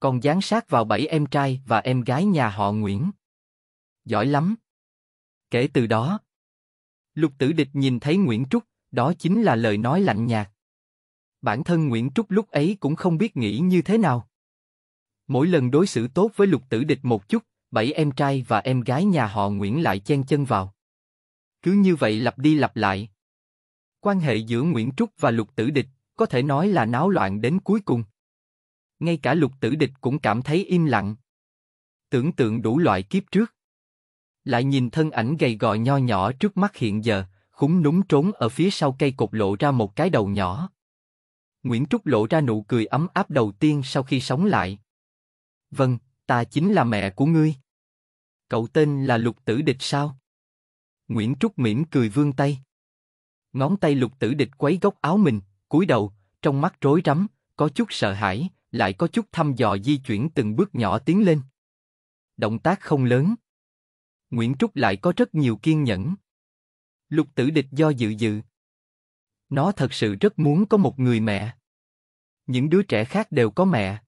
Còn gián sát vào bảy em trai và em gái nhà họ Nguyễn. Giỏi lắm, Kể từ đó, Lục Tử Địch nhìn thấy Nguyễn Trúc, đó chính là lời nói lạnh nhạt. Bản thân Nguyễn Trúc lúc ấy cũng không biết nghĩ như thế nào. Mỗi lần đối xử tốt với Lục Tử Địch một chút, bảy em trai và em gái nhà họ Nguyễn lại chen chân vào. Cứ như vậy lặp đi lặp lại. Quan hệ giữa Nguyễn Trúc và Lục Tử Địch có thể nói là náo loạn đến cuối cùng. Ngay cả Lục Tử Địch cũng cảm thấy im lặng. Tưởng tượng đủ loại kiếp trước lại nhìn thân ảnh gầy gò nho nhỏ trước mắt hiện giờ, khúng núm trốn ở phía sau cây cột lộ ra một cái đầu nhỏ. Nguyễn Trúc lộ ra nụ cười ấm áp đầu tiên sau khi sống lại. Vâng, ta chính là mẹ của ngươi. Cậu tên là Lục Tử Địch sao? Nguyễn Trúc mỉm cười vươn tay. Ngón tay Lục Tử Địch quấy góc áo mình, cúi đầu, trong mắt rối rắm, có chút sợ hãi, lại có chút thăm dò di chuyển từng bước nhỏ tiến lên. Động tác không lớn. Nguyễn Trúc lại có rất nhiều kiên nhẫn. Lục tử địch do dự dự. Nó thật sự rất muốn có một người mẹ. Những đứa trẻ khác đều có mẹ.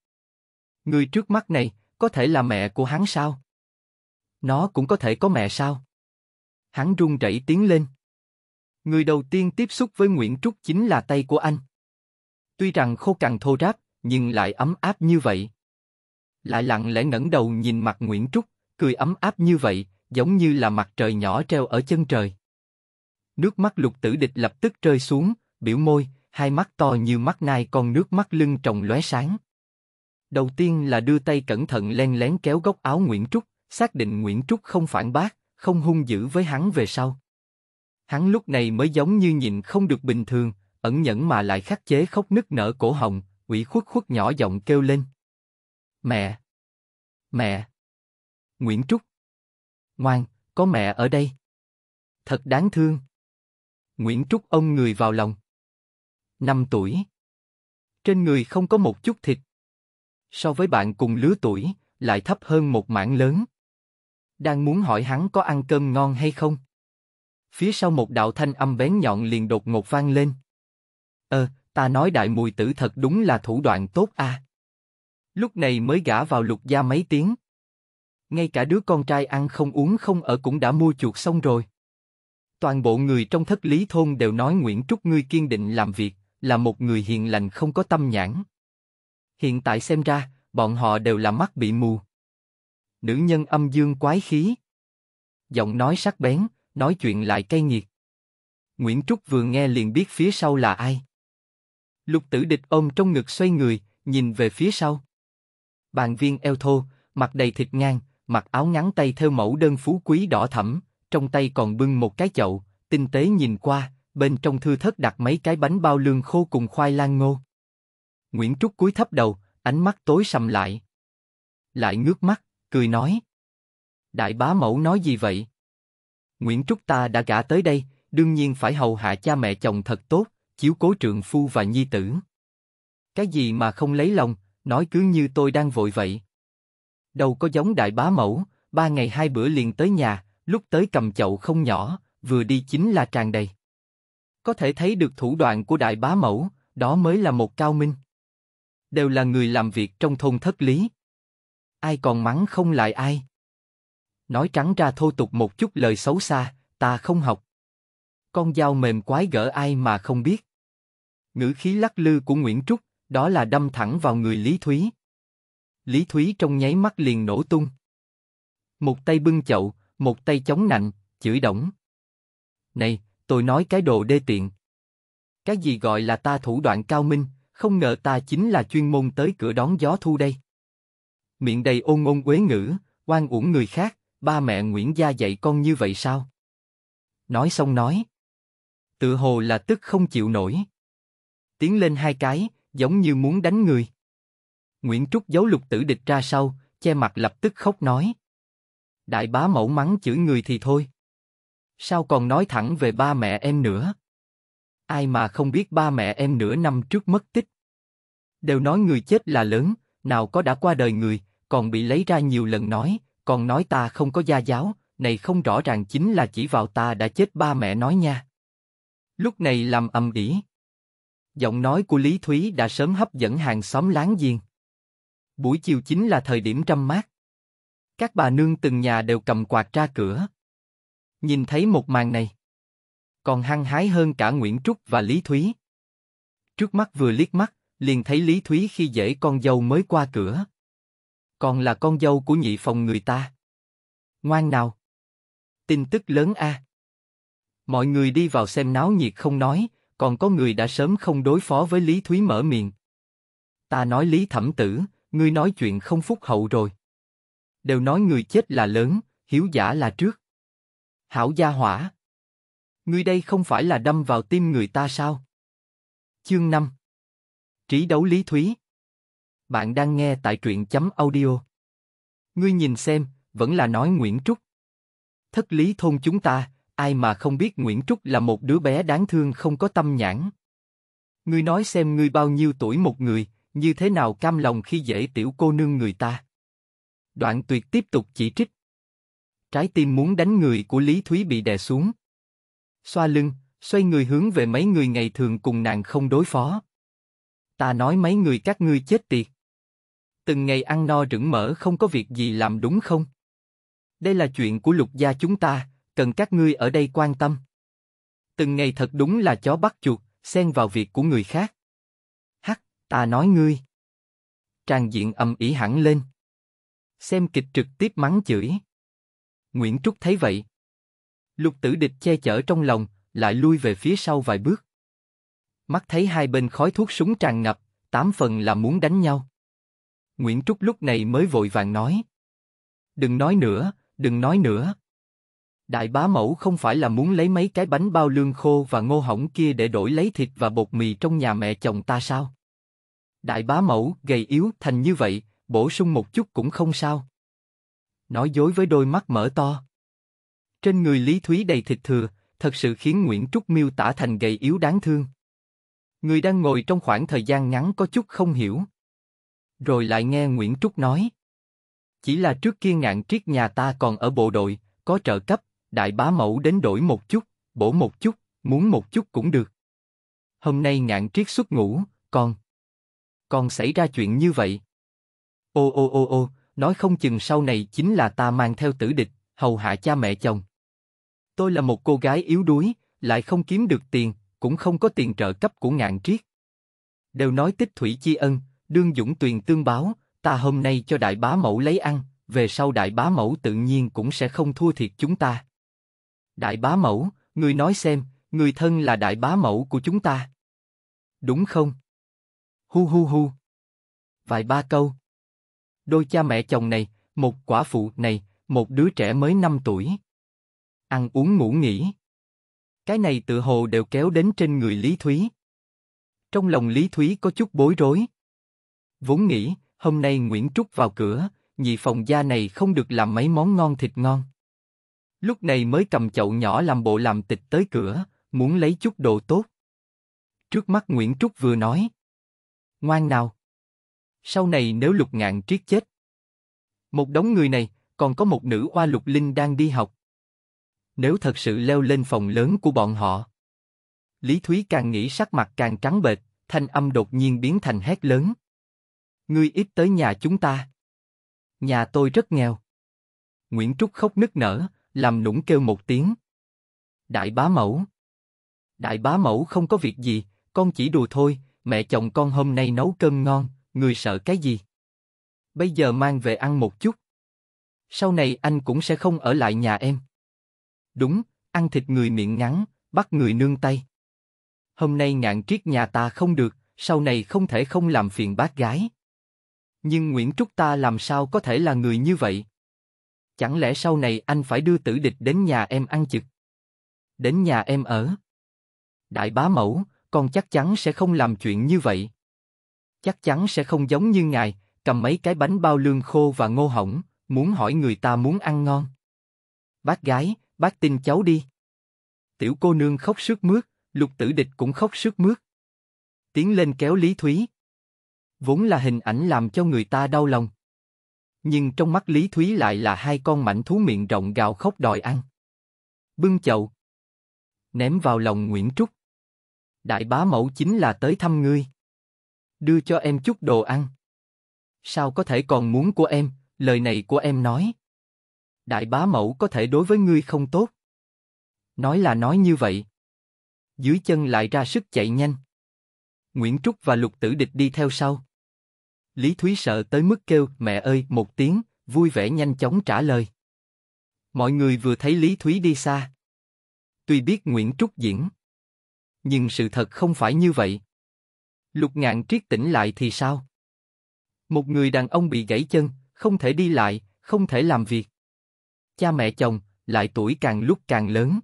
Người trước mắt này, có thể là mẹ của hắn sao? Nó cũng có thể có mẹ sao? Hắn run rẩy tiến lên. Người đầu tiên tiếp xúc với Nguyễn Trúc chính là tay của anh. Tuy rằng khô cằn thô ráp, nhưng lại ấm áp như vậy. Lại lặng lẽ ngẩng đầu nhìn mặt Nguyễn Trúc, cười ấm áp như vậy, giống như là mặt trời nhỏ treo ở chân trời. Nước mắt lục tử địch lập tức rơi xuống, biểu môi, hai mắt to như mắt nai con nước mắt lưng tròng lóe sáng. Đầu tiên là đưa tay cẩn thận len lén kéo góc áo Nguyễn Trúc, xác định Nguyễn Trúc không phản bác, không hung dữ với hắn về sau. Hắn lúc này mới giống như nhìn không được bình thường, ẩn nhẫn mà lại khắc chế khóc nức nở cổ họng, ủy khuất khuất nhỏ giọng kêu lên. Mẹ! Mẹ! Nguyễn Trúc! Ngoan, có mẹ ở đây. Thật đáng thương. Nguyễn Trúc ông người vào lòng. Năm tuổi. Trên người không có một chút thịt. So với bạn cùng lứa tuổi, lại thấp hơn một mảng lớn. Đang muốn hỏi hắn có ăn cơm ngon hay không. Phía sau một đạo thanh âm bén nhọn liền đột ngột vang lên. Ờ, ta nói đại mùi tử thật đúng là thủ đoạn tốt a. À. Lúc này mới gã vào lục gia mấy tiếng ngay cả đứa con trai ăn không uống không ở cũng đã mua chuột xong rồi. Toàn bộ người trong thất lý thôn đều nói Nguyễn Trúc ngươi kiên định làm việc, là một người hiền lành không có tâm nhãn. Hiện tại xem ra, bọn họ đều là mắt bị mù. Nữ nhân âm dương quái khí. Giọng nói sắc bén, nói chuyện lại cay nghiệt. Nguyễn Trúc vừa nghe liền biết phía sau là ai. Lục tử địch ôm trong ngực xoay người, nhìn về phía sau. Bàn viên eo thô, mặt đầy thịt ngang, mặc áo ngắn tay theo mẫu đơn phú quý đỏ thẫm, trong tay còn bưng một cái chậu, tinh tế nhìn qua, bên trong thư thất đặt mấy cái bánh bao lương khô cùng khoai lang ngô. Nguyễn Trúc cúi thấp đầu, ánh mắt tối sầm lại. Lại ngước mắt, cười nói. Đại bá mẫu nói gì vậy? Nguyễn Trúc ta đã gả tới đây, đương nhiên phải hầu hạ cha mẹ chồng thật tốt, chiếu cố trượng phu và nhi tử. Cái gì mà không lấy lòng, nói cứ như tôi đang vội vậy đâu có giống đại bá mẫu, ba ngày hai bữa liền tới nhà, lúc tới cầm chậu không nhỏ, vừa đi chính là tràn đầy. Có thể thấy được thủ đoạn của đại bá mẫu, đó mới là một cao minh. Đều là người làm việc trong thôn thất lý. Ai còn mắng không lại ai. Nói trắng ra thô tục một chút lời xấu xa, ta không học. Con dao mềm quái gỡ ai mà không biết. Ngữ khí lắc lư của Nguyễn Trúc, đó là đâm thẳng vào người Lý Thúy. Lý Thúy trong nháy mắt liền nổ tung. Một tay bưng chậu, một tay chống nạnh, chửi đổng. Này, tôi nói cái đồ đê tiện. Cái gì gọi là ta thủ đoạn cao minh, không ngờ ta chính là chuyên môn tới cửa đón gió thu đây. Miệng đầy ôn ôn quế ngữ, oan uổng người khác, ba mẹ Nguyễn Gia dạy con như vậy sao? Nói xong nói. Tự hồ là tức không chịu nổi. Tiến lên hai cái, giống như muốn đánh người. Nguyễn Trúc giấu lục tử địch ra sau, che mặt lập tức khóc nói. Đại bá mẫu mắng chửi người thì thôi. Sao còn nói thẳng về ba mẹ em nữa? Ai mà không biết ba mẹ em nửa năm trước mất tích. Đều nói người chết là lớn, nào có đã qua đời người, còn bị lấy ra nhiều lần nói, còn nói ta không có gia giáo, này không rõ ràng chính là chỉ vào ta đã chết ba mẹ nói nha. Lúc này làm âm ỉ, Giọng nói của Lý Thúy đã sớm hấp dẫn hàng xóm láng giềng buổi chiều chính là thời điểm trăm mát. Các bà nương từng nhà đều cầm quạt ra cửa. Nhìn thấy một màn này, còn hăng hái hơn cả Nguyễn Trúc và Lý Thúy. Trước mắt vừa liếc mắt, liền thấy Lý Thúy khi dễ con dâu mới qua cửa. Còn là con dâu của nhị phòng người ta. Ngoan nào! Tin tức lớn a. À. Mọi người đi vào xem náo nhiệt không nói, còn có người đã sớm không đối phó với Lý Thúy mở miệng. Ta nói Lý Thẩm Tử, ngươi nói chuyện không phúc hậu rồi. Đều nói người chết là lớn, hiếu giả là trước. Hảo gia hỏa. Ngươi đây không phải là đâm vào tim người ta sao? Chương 5 Trí đấu lý thúy Bạn đang nghe tại truyện chấm audio. Ngươi nhìn xem, vẫn là nói Nguyễn Trúc. Thất lý thôn chúng ta, ai mà không biết Nguyễn Trúc là một đứa bé đáng thương không có tâm nhãn. Ngươi nói xem ngươi bao nhiêu tuổi một người, như thế nào cam lòng khi dễ tiểu cô nương người ta. Đoạn tuyệt tiếp tục chỉ trích. Trái tim muốn đánh người của Lý Thúy bị đè xuống. Xoa lưng, xoay người hướng về mấy người ngày thường cùng nàng không đối phó. Ta nói mấy người các ngươi chết tiệt. Từng ngày ăn no rửng mỡ không có việc gì làm đúng không? Đây là chuyện của lục gia chúng ta, cần các ngươi ở đây quan tâm. Từng ngày thật đúng là chó bắt chuột, xen vào việc của người khác. Ta nói ngươi. Trang diện âm ý hẳn lên. Xem kịch trực tiếp mắng chửi. Nguyễn Trúc thấy vậy. Lục tử địch che chở trong lòng, lại lui về phía sau vài bước. Mắt thấy hai bên khói thuốc súng tràn ngập, tám phần là muốn đánh nhau. Nguyễn Trúc lúc này mới vội vàng nói. Đừng nói nữa, đừng nói nữa. Đại bá mẫu không phải là muốn lấy mấy cái bánh bao lương khô và ngô hỏng kia để đổi lấy thịt và bột mì trong nhà mẹ chồng ta sao? Đại bá mẫu, gầy yếu, thành như vậy, bổ sung một chút cũng không sao. Nói dối với đôi mắt mở to. Trên người Lý Thúy đầy thịt thừa, thật sự khiến Nguyễn Trúc miêu tả thành gầy yếu đáng thương. Người đang ngồi trong khoảng thời gian ngắn có chút không hiểu. Rồi lại nghe Nguyễn Trúc nói. Chỉ là trước kia ngạn triết nhà ta còn ở bộ đội, có trợ cấp, đại bá mẫu đến đổi một chút, bổ một chút, muốn một chút cũng được. Hôm nay ngạn triết xuất ngũ, còn còn xảy ra chuyện như vậy. Ô ô ô ô, nói không chừng sau này chính là ta mang theo tử địch, hầu hạ cha mẹ chồng. Tôi là một cô gái yếu đuối, lại không kiếm được tiền, cũng không có tiền trợ cấp của ngạn triết. Đều nói tích thủy chi ân, đương dũng tuyền tương báo, ta hôm nay cho đại bá mẫu lấy ăn, về sau đại bá mẫu tự nhiên cũng sẽ không thua thiệt chúng ta. Đại bá mẫu, người nói xem, người thân là đại bá mẫu của chúng ta. Đúng không? Hu hu hu. Vài ba câu. Đôi cha mẹ chồng này, một quả phụ này, một đứa trẻ mới 5 tuổi. Ăn uống ngủ nghỉ. Cái này tự hồ đều kéo đến trên người Lý Thúy. Trong lòng Lý Thúy có chút bối rối. Vốn nghĩ, hôm nay Nguyễn Trúc vào cửa, nhị phòng gia này không được làm mấy món ngon thịt ngon. Lúc này mới cầm chậu nhỏ làm bộ làm tịch tới cửa, muốn lấy chút đồ tốt. Trước mắt Nguyễn Trúc vừa nói, Ngoan nào. Sau này nếu lục ngạn triết chết. Một đống người này, còn có một nữ oa lục linh đang đi học. Nếu thật sự leo lên phòng lớn của bọn họ. Lý Thúy càng nghĩ sắc mặt càng trắng bệch, thanh âm đột nhiên biến thành hét lớn. Ngươi ít tới nhà chúng ta. Nhà tôi rất nghèo. Nguyễn Trúc khóc nức nở, làm nũng kêu một tiếng. Đại bá mẫu. Đại bá mẫu không có việc gì, con chỉ đùa thôi, mẹ chồng con hôm nay nấu cơm ngon, người sợ cái gì? Bây giờ mang về ăn một chút. Sau này anh cũng sẽ không ở lại nhà em. Đúng, ăn thịt người miệng ngắn, bắt người nương tay. Hôm nay ngạn triết nhà ta không được, sau này không thể không làm phiền bác gái. Nhưng Nguyễn Trúc ta làm sao có thể là người như vậy? Chẳng lẽ sau này anh phải đưa tử địch đến nhà em ăn chực? Đến nhà em ở? Đại bá mẫu, con chắc chắn sẽ không làm chuyện như vậy. Chắc chắn sẽ không giống như ngài, cầm mấy cái bánh bao lương khô và ngô hỏng, muốn hỏi người ta muốn ăn ngon. Bác gái, bác tin cháu đi. Tiểu cô nương khóc sướt mướt, lục tử địch cũng khóc sướt mướt. Tiến lên kéo Lý Thúy. Vốn là hình ảnh làm cho người ta đau lòng. Nhưng trong mắt Lý Thúy lại là hai con mảnh thú miệng rộng gào khóc đòi ăn. Bưng chậu. Ném vào lòng Nguyễn Trúc đại bá mẫu chính là tới thăm ngươi. Đưa cho em chút đồ ăn. Sao có thể còn muốn của em, lời này của em nói. Đại bá mẫu có thể đối với ngươi không tốt. Nói là nói như vậy. Dưới chân lại ra sức chạy nhanh. Nguyễn Trúc và Lục Tử Địch đi theo sau. Lý Thúy sợ tới mức kêu mẹ ơi một tiếng, vui vẻ nhanh chóng trả lời. Mọi người vừa thấy Lý Thúy đi xa. Tuy biết Nguyễn Trúc diễn, nhưng sự thật không phải như vậy. Lục ngạn triết tỉnh lại thì sao? Một người đàn ông bị gãy chân, không thể đi lại, không thể làm việc. Cha mẹ chồng, lại tuổi càng lúc càng lớn.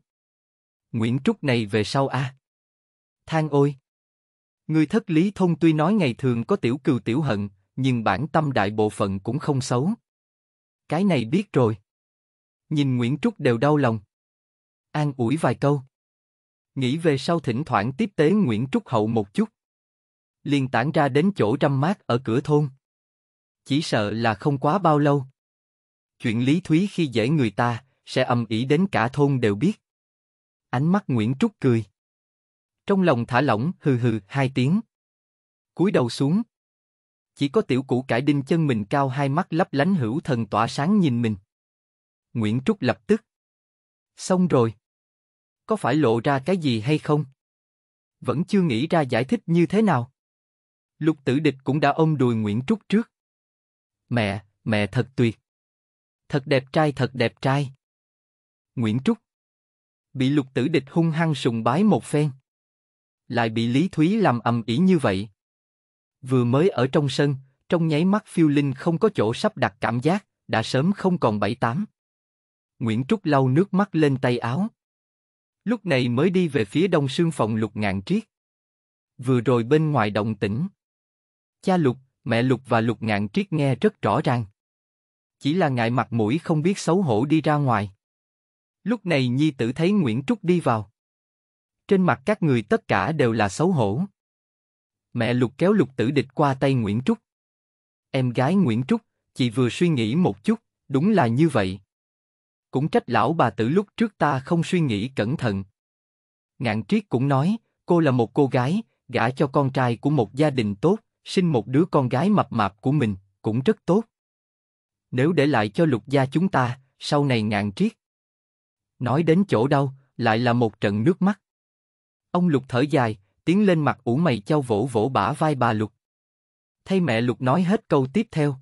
Nguyễn Trúc này về sau a à? Thang ôi! Người thất lý thông tuy nói ngày thường có tiểu cừu tiểu hận, nhưng bản tâm đại bộ phận cũng không xấu. Cái này biết rồi. Nhìn Nguyễn Trúc đều đau lòng. An ủi vài câu nghĩ về sau thỉnh thoảng tiếp tế Nguyễn Trúc Hậu một chút. Liền tản ra đến chỗ trăm mát ở cửa thôn. Chỉ sợ là không quá bao lâu. Chuyện lý thúy khi dễ người ta, sẽ âm ý đến cả thôn đều biết. Ánh mắt Nguyễn Trúc cười. Trong lòng thả lỏng hừ hừ hai tiếng. cúi đầu xuống. Chỉ có tiểu cũ cải đinh chân mình cao hai mắt lấp lánh hữu thần tỏa sáng nhìn mình. Nguyễn Trúc lập tức. Xong rồi có phải lộ ra cái gì hay không? Vẫn chưa nghĩ ra giải thích như thế nào. Lục tử địch cũng đã ôm đùi Nguyễn Trúc trước. Mẹ, mẹ thật tuyệt. Thật đẹp trai thật đẹp trai. Nguyễn Trúc. Bị lục tử địch hung hăng sùng bái một phen. Lại bị Lý Thúy làm ầm ĩ như vậy. Vừa mới ở trong sân, trong nháy mắt phiêu linh không có chỗ sắp đặt cảm giác, đã sớm không còn bảy tám. Nguyễn Trúc lau nước mắt lên tay áo. Lúc này mới đi về phía đông sương phòng lục ngạn triết. Vừa rồi bên ngoài động tĩnh. Cha lục, mẹ lục và lục ngạn triết nghe rất rõ ràng. Chỉ là ngại mặt mũi không biết xấu hổ đi ra ngoài. Lúc này nhi tử thấy Nguyễn Trúc đi vào. Trên mặt các người tất cả đều là xấu hổ. Mẹ lục kéo lục tử địch qua tay Nguyễn Trúc. Em gái Nguyễn Trúc, chị vừa suy nghĩ một chút, đúng là như vậy cũng trách lão bà tử lúc trước ta không suy nghĩ cẩn thận. Ngạn Triết cũng nói, cô là một cô gái, gả cho con trai của một gia đình tốt, sinh một đứa con gái mập mạp của mình, cũng rất tốt. Nếu để lại cho lục gia chúng ta, sau này Ngạn Triết. Nói đến chỗ đâu, lại là một trận nước mắt. Ông Lục thở dài, tiến lên mặt ủ mày trao vỗ vỗ bả vai bà Lục. Thay mẹ Lục nói hết câu tiếp theo.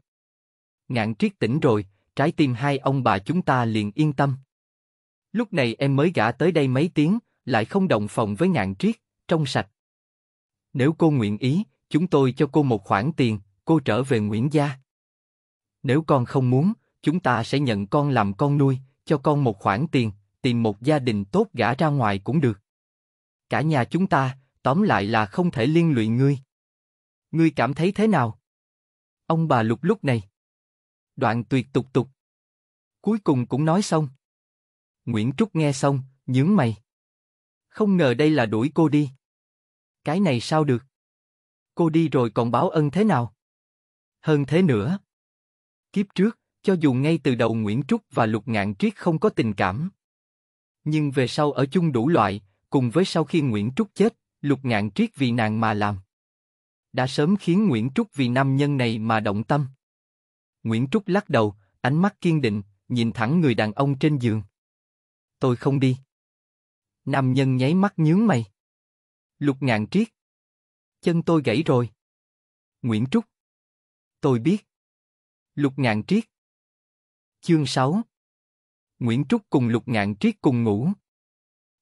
Ngạn triết tỉnh rồi, trái tim hai ông bà chúng ta liền yên tâm. Lúc này em mới gả tới đây mấy tiếng, lại không đồng phòng với ngạn triết, trong sạch. Nếu cô nguyện ý, chúng tôi cho cô một khoản tiền, cô trở về Nguyễn gia. Nếu con không muốn, chúng ta sẽ nhận con làm con nuôi, cho con một khoản tiền, tìm một gia đình tốt gả ra ngoài cũng được. Cả nhà chúng ta, tóm lại là không thể liên lụy ngươi. Ngươi cảm thấy thế nào? Ông bà lục lúc này đoạn tuyệt tục tục. Cuối cùng cũng nói xong. Nguyễn Trúc nghe xong, nhướng mày. Không ngờ đây là đuổi cô đi. Cái này sao được? Cô đi rồi còn báo ân thế nào? Hơn thế nữa. Kiếp trước, cho dù ngay từ đầu Nguyễn Trúc và Lục Ngạn Triết không có tình cảm. Nhưng về sau ở chung đủ loại, cùng với sau khi Nguyễn Trúc chết, Lục Ngạn Triết vì nàng mà làm. Đã sớm khiến Nguyễn Trúc vì nam nhân này mà động tâm. Nguyễn Trúc lắc đầu, ánh mắt kiên định, nhìn thẳng người đàn ông trên giường. Tôi không đi. Nam nhân nháy mắt nhướng mày. Lục ngạn triết. Chân tôi gãy rồi. Nguyễn Trúc. Tôi biết. Lục ngạn triết. Chương 6 Nguyễn Trúc cùng Lục Ngạn Triết cùng ngủ.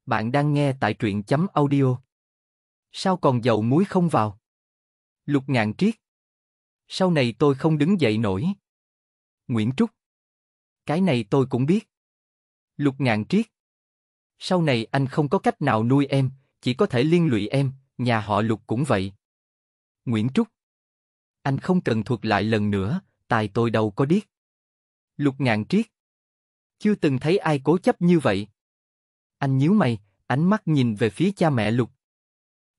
Bạn đang nghe tại truyện chấm audio. Sao còn dầu muối không vào? Lục Ngạn Triết. Sau này tôi không đứng dậy nổi. Nguyễn Trúc. Cái này tôi cũng biết. Lục ngạn triết. Sau này anh không có cách nào nuôi em, chỉ có thể liên lụy em, nhà họ Lục cũng vậy. Nguyễn Trúc. Anh không cần thuật lại lần nữa, tài tôi đâu có điếc. Lục ngạn triết. Chưa từng thấy ai cố chấp như vậy. Anh nhíu mày, ánh mắt nhìn về phía cha mẹ Lục.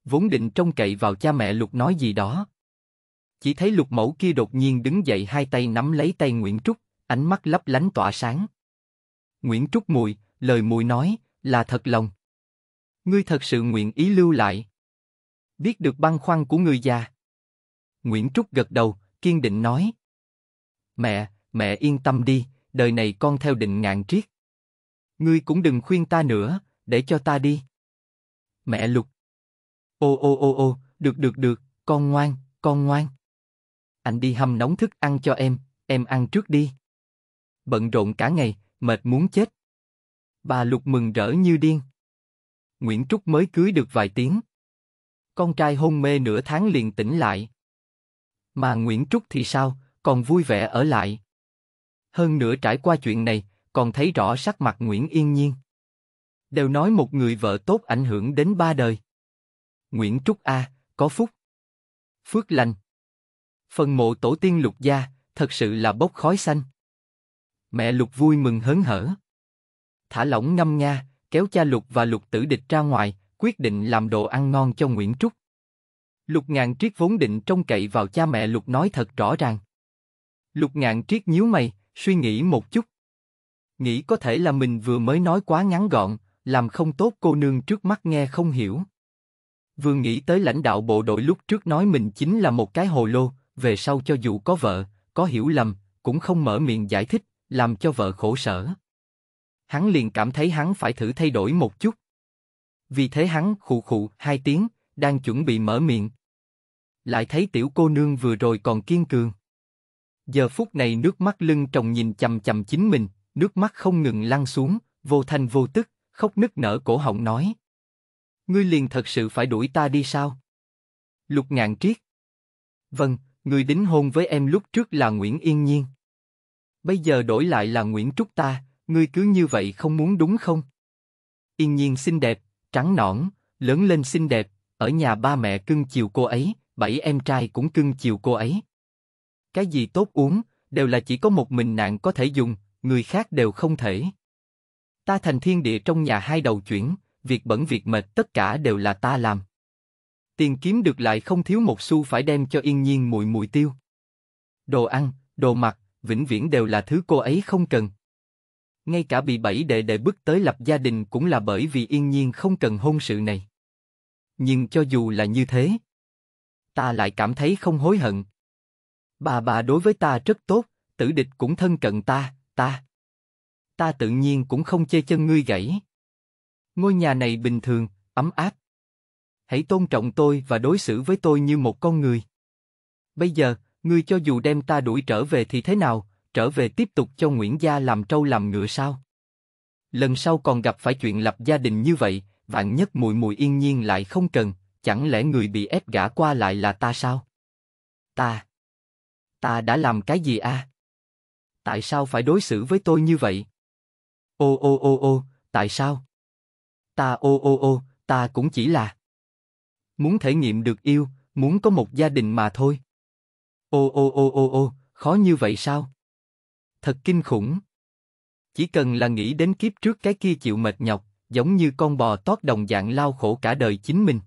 Vốn định trông cậy vào cha mẹ Lục nói gì đó, chỉ thấy lục mẫu kia đột nhiên đứng dậy hai tay nắm lấy tay Nguyễn Trúc, ánh mắt lấp lánh tỏa sáng. Nguyễn Trúc mùi, lời mùi nói, là thật lòng. Ngươi thật sự nguyện ý lưu lại. Biết được băng khoăn của người già. Nguyễn Trúc gật đầu, kiên định nói. Mẹ, mẹ yên tâm đi, đời này con theo định ngạn triết. Ngươi cũng đừng khuyên ta nữa, để cho ta đi. Mẹ Lục. Ô ô ô ô, được được được, con ngoan, con ngoan anh đi hâm nóng thức ăn cho em, em ăn trước đi. Bận rộn cả ngày, mệt muốn chết. Bà Lục mừng rỡ như điên. Nguyễn Trúc mới cưới được vài tiếng. Con trai hôn mê nửa tháng liền tỉnh lại. Mà Nguyễn Trúc thì sao, còn vui vẻ ở lại. Hơn nữa trải qua chuyện này, còn thấy rõ sắc mặt Nguyễn Yên Nhiên. Đều nói một người vợ tốt ảnh hưởng đến ba đời. Nguyễn Trúc A, có phúc. Phước lành phần mộ tổ tiên lục gia, thật sự là bốc khói xanh. Mẹ lục vui mừng hớn hở. Thả lỏng ngâm nga, kéo cha lục và lục tử địch ra ngoài, quyết định làm đồ ăn ngon cho Nguyễn Trúc. Lục ngạn triết vốn định trông cậy vào cha mẹ lục nói thật rõ ràng. Lục ngạn triết nhíu mày, suy nghĩ một chút. Nghĩ có thể là mình vừa mới nói quá ngắn gọn, làm không tốt cô nương trước mắt nghe không hiểu. Vừa nghĩ tới lãnh đạo bộ đội lúc trước nói mình chính là một cái hồ lô, về sau cho dù có vợ, có hiểu lầm, cũng không mở miệng giải thích, làm cho vợ khổ sở. Hắn liền cảm thấy hắn phải thử thay đổi một chút. Vì thế hắn khụ khụ hai tiếng, đang chuẩn bị mở miệng. Lại thấy tiểu cô nương vừa rồi còn kiên cường. Giờ phút này nước mắt lưng tròng nhìn chầm chầm chính mình, nước mắt không ngừng lăn xuống, vô thanh vô tức, khóc nức nở cổ họng nói. Ngươi liền thật sự phải đuổi ta đi sao? Lục ngạn triết. Vâng, Người đính hôn với em lúc trước là Nguyễn Yên Nhiên. Bây giờ đổi lại là Nguyễn Trúc ta, ngươi cứ như vậy không muốn đúng không? Yên Nhiên xinh đẹp, trắng nõn, lớn lên xinh đẹp, ở nhà ba mẹ cưng chiều cô ấy, bảy em trai cũng cưng chiều cô ấy. Cái gì tốt uống, đều là chỉ có một mình nạn có thể dùng, người khác đều không thể. Ta thành thiên địa trong nhà hai đầu chuyển, việc bẩn việc mệt tất cả đều là ta làm tiền kiếm được lại không thiếu một xu phải đem cho yên nhiên mùi mùi tiêu. Đồ ăn, đồ mặc, vĩnh viễn đều là thứ cô ấy không cần. Ngay cả bị bảy đệ đệ bước tới lập gia đình cũng là bởi vì yên nhiên không cần hôn sự này. Nhưng cho dù là như thế, ta lại cảm thấy không hối hận. Bà bà đối với ta rất tốt, tử địch cũng thân cận ta, ta. Ta tự nhiên cũng không chê chân ngươi gãy. Ngôi nhà này bình thường, ấm áp, hãy tôn trọng tôi và đối xử với tôi như một con người. Bây giờ, ngươi cho dù đem ta đuổi trở về thì thế nào, trở về tiếp tục cho Nguyễn Gia làm trâu làm ngựa sao? Lần sau còn gặp phải chuyện lập gia đình như vậy, vạn nhất mùi mùi yên nhiên lại không cần, chẳng lẽ người bị ép gã qua lại là ta sao? Ta... Ta đã làm cái gì a? Tại sao phải đối xử với tôi như vậy? Ô ô ô ô, tại sao? Ta ô ô ô, ta cũng chỉ là muốn thể nghiệm được yêu, muốn có một gia đình mà thôi. Ô ô ô ô ô, khó như vậy sao? Thật kinh khủng. Chỉ cần là nghĩ đến kiếp trước cái kia chịu mệt nhọc, giống như con bò tót đồng dạng lao khổ cả đời chính mình.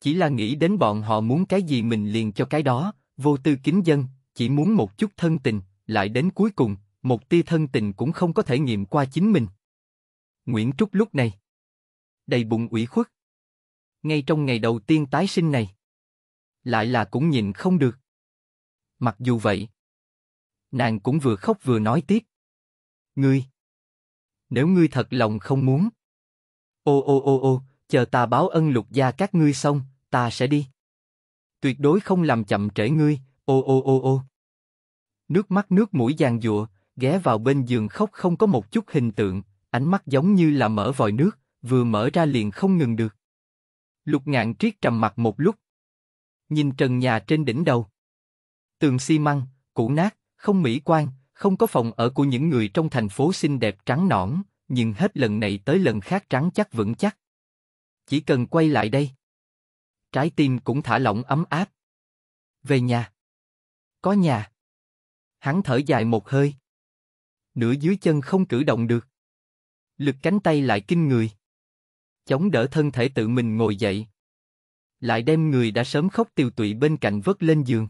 Chỉ là nghĩ đến bọn họ muốn cái gì mình liền cho cái đó, vô tư kính dân, chỉ muốn một chút thân tình, lại đến cuối cùng, một tia thân tình cũng không có thể nghiệm qua chính mình. Nguyễn Trúc lúc này đầy bụng ủy khuất, ngay trong ngày đầu tiên tái sinh này. Lại là cũng nhìn không được. Mặc dù vậy, nàng cũng vừa khóc vừa nói tiếp. Ngươi, nếu ngươi thật lòng không muốn. Ô ô ô ô, chờ ta báo ân lục gia các ngươi xong, ta sẽ đi. Tuyệt đối không làm chậm trễ ngươi, ô ô ô ô. Nước mắt nước mũi giàn dụa, ghé vào bên giường khóc không có một chút hình tượng, ánh mắt giống như là mở vòi nước, vừa mở ra liền không ngừng được. Lục ngạn triết trầm mặt một lúc. Nhìn trần nhà trên đỉnh đầu. Tường xi măng, cũ nát, không mỹ quan, không có phòng ở của những người trong thành phố xinh đẹp trắng nõn, nhưng hết lần này tới lần khác trắng chắc vững chắc. Chỉ cần quay lại đây. Trái tim cũng thả lỏng ấm áp. Về nhà. Có nhà. Hắn thở dài một hơi. Nửa dưới chân không cử động được. Lực cánh tay lại kinh người chống đỡ thân thể tự mình ngồi dậy. Lại đem người đã sớm khóc tiêu tụy bên cạnh vớt lên giường.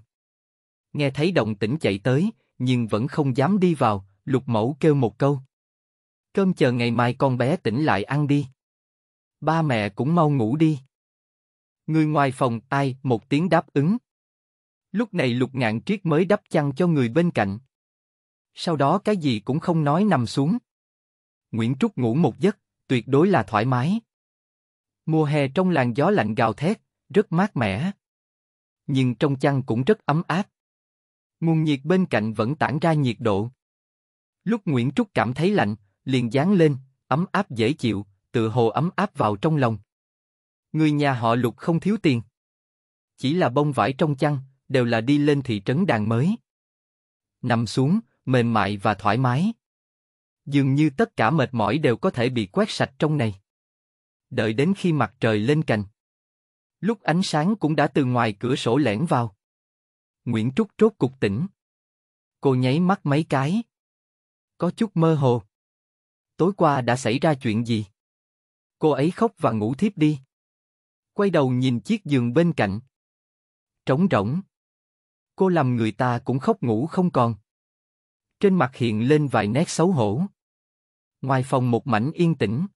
Nghe thấy động tĩnh chạy tới, nhưng vẫn không dám đi vào, lục mẫu kêu một câu. Cơm chờ ngày mai con bé tỉnh lại ăn đi. Ba mẹ cũng mau ngủ đi. Người ngoài phòng ai một tiếng đáp ứng. Lúc này lục ngạn triết mới đắp chăn cho người bên cạnh. Sau đó cái gì cũng không nói nằm xuống. Nguyễn Trúc ngủ một giấc, tuyệt đối là thoải mái. Mùa hè trong làn gió lạnh gào thét, rất mát mẻ. Nhưng trong chăn cũng rất ấm áp. Nguồn nhiệt bên cạnh vẫn tản ra nhiệt độ. Lúc Nguyễn Trúc cảm thấy lạnh, liền dán lên, ấm áp dễ chịu, tựa hồ ấm áp vào trong lòng. Người nhà họ lục không thiếu tiền. Chỉ là bông vải trong chăn, đều là đi lên thị trấn đàn mới. Nằm xuống, mềm mại và thoải mái. Dường như tất cả mệt mỏi đều có thể bị quét sạch trong này đợi đến khi mặt trời lên cành. Lúc ánh sáng cũng đã từ ngoài cửa sổ lẻn vào. Nguyễn Trúc trốt cục tỉnh. Cô nháy mắt mấy cái. Có chút mơ hồ. Tối qua đã xảy ra chuyện gì? Cô ấy khóc và ngủ thiếp đi. Quay đầu nhìn chiếc giường bên cạnh. Trống rỗng. Cô làm người ta cũng khóc ngủ không còn. Trên mặt hiện lên vài nét xấu hổ. Ngoài phòng một mảnh yên tĩnh.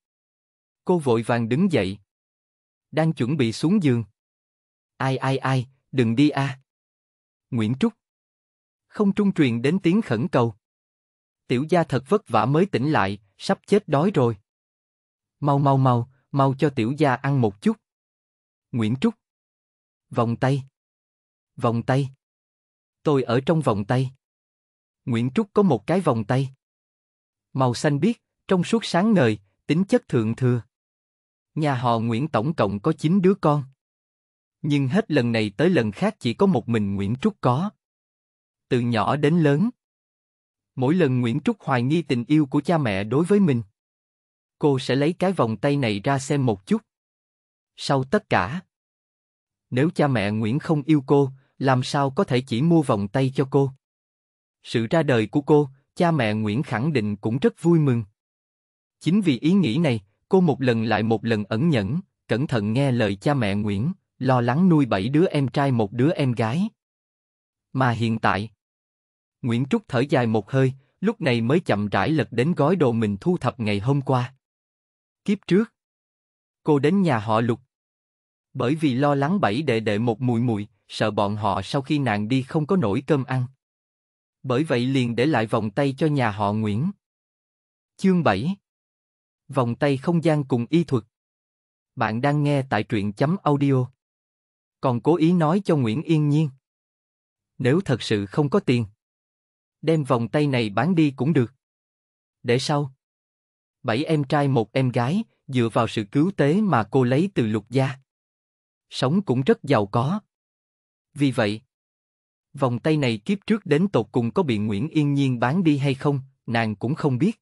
Cô vội vàng đứng dậy. Đang chuẩn bị xuống giường. Ai ai ai, đừng đi a. À. Nguyễn Trúc. Không trung truyền đến tiếng khẩn cầu. Tiểu gia thật vất vả mới tỉnh lại, sắp chết đói rồi. Mau mau mau, mau cho tiểu gia ăn một chút. Nguyễn Trúc. Vòng tay. Vòng tay. Tôi ở trong vòng tay. Nguyễn Trúc có một cái vòng tay. Màu xanh biếc, trong suốt sáng ngời, tính chất thượng thừa. Nhà họ Nguyễn tổng cộng có 9 đứa con. Nhưng hết lần này tới lần khác chỉ có một mình Nguyễn Trúc có. Từ nhỏ đến lớn. Mỗi lần Nguyễn Trúc hoài nghi tình yêu của cha mẹ đối với mình. Cô sẽ lấy cái vòng tay này ra xem một chút. Sau tất cả. Nếu cha mẹ Nguyễn không yêu cô, làm sao có thể chỉ mua vòng tay cho cô? Sự ra đời của cô, cha mẹ Nguyễn khẳng định cũng rất vui mừng. Chính vì ý nghĩ này, Cô một lần lại một lần ẩn nhẫn, cẩn thận nghe lời cha mẹ Nguyễn, lo lắng nuôi bảy đứa em trai một đứa em gái. Mà hiện tại, Nguyễn Trúc thở dài một hơi, lúc này mới chậm rãi lật đến gói đồ mình thu thập ngày hôm qua. Kiếp trước, cô đến nhà họ Lục. Bởi vì lo lắng bảy đệ đệ một mùi mùi, sợ bọn họ sau khi nàng đi không có nổi cơm ăn. Bởi vậy liền để lại vòng tay cho nhà họ Nguyễn. Chương 7 Vòng tay không gian cùng y thuật. Bạn đang nghe tại truyện chấm audio. Còn cố ý nói cho Nguyễn Yên Nhiên. Nếu thật sự không có tiền, đem vòng tay này bán đi cũng được. Để sau. Bảy em trai một em gái, dựa vào sự cứu tế mà cô lấy từ lục gia. Sống cũng rất giàu có. Vì vậy, vòng tay này kiếp trước đến tột cùng có bị Nguyễn Yên Nhiên bán đi hay không, nàng cũng không biết.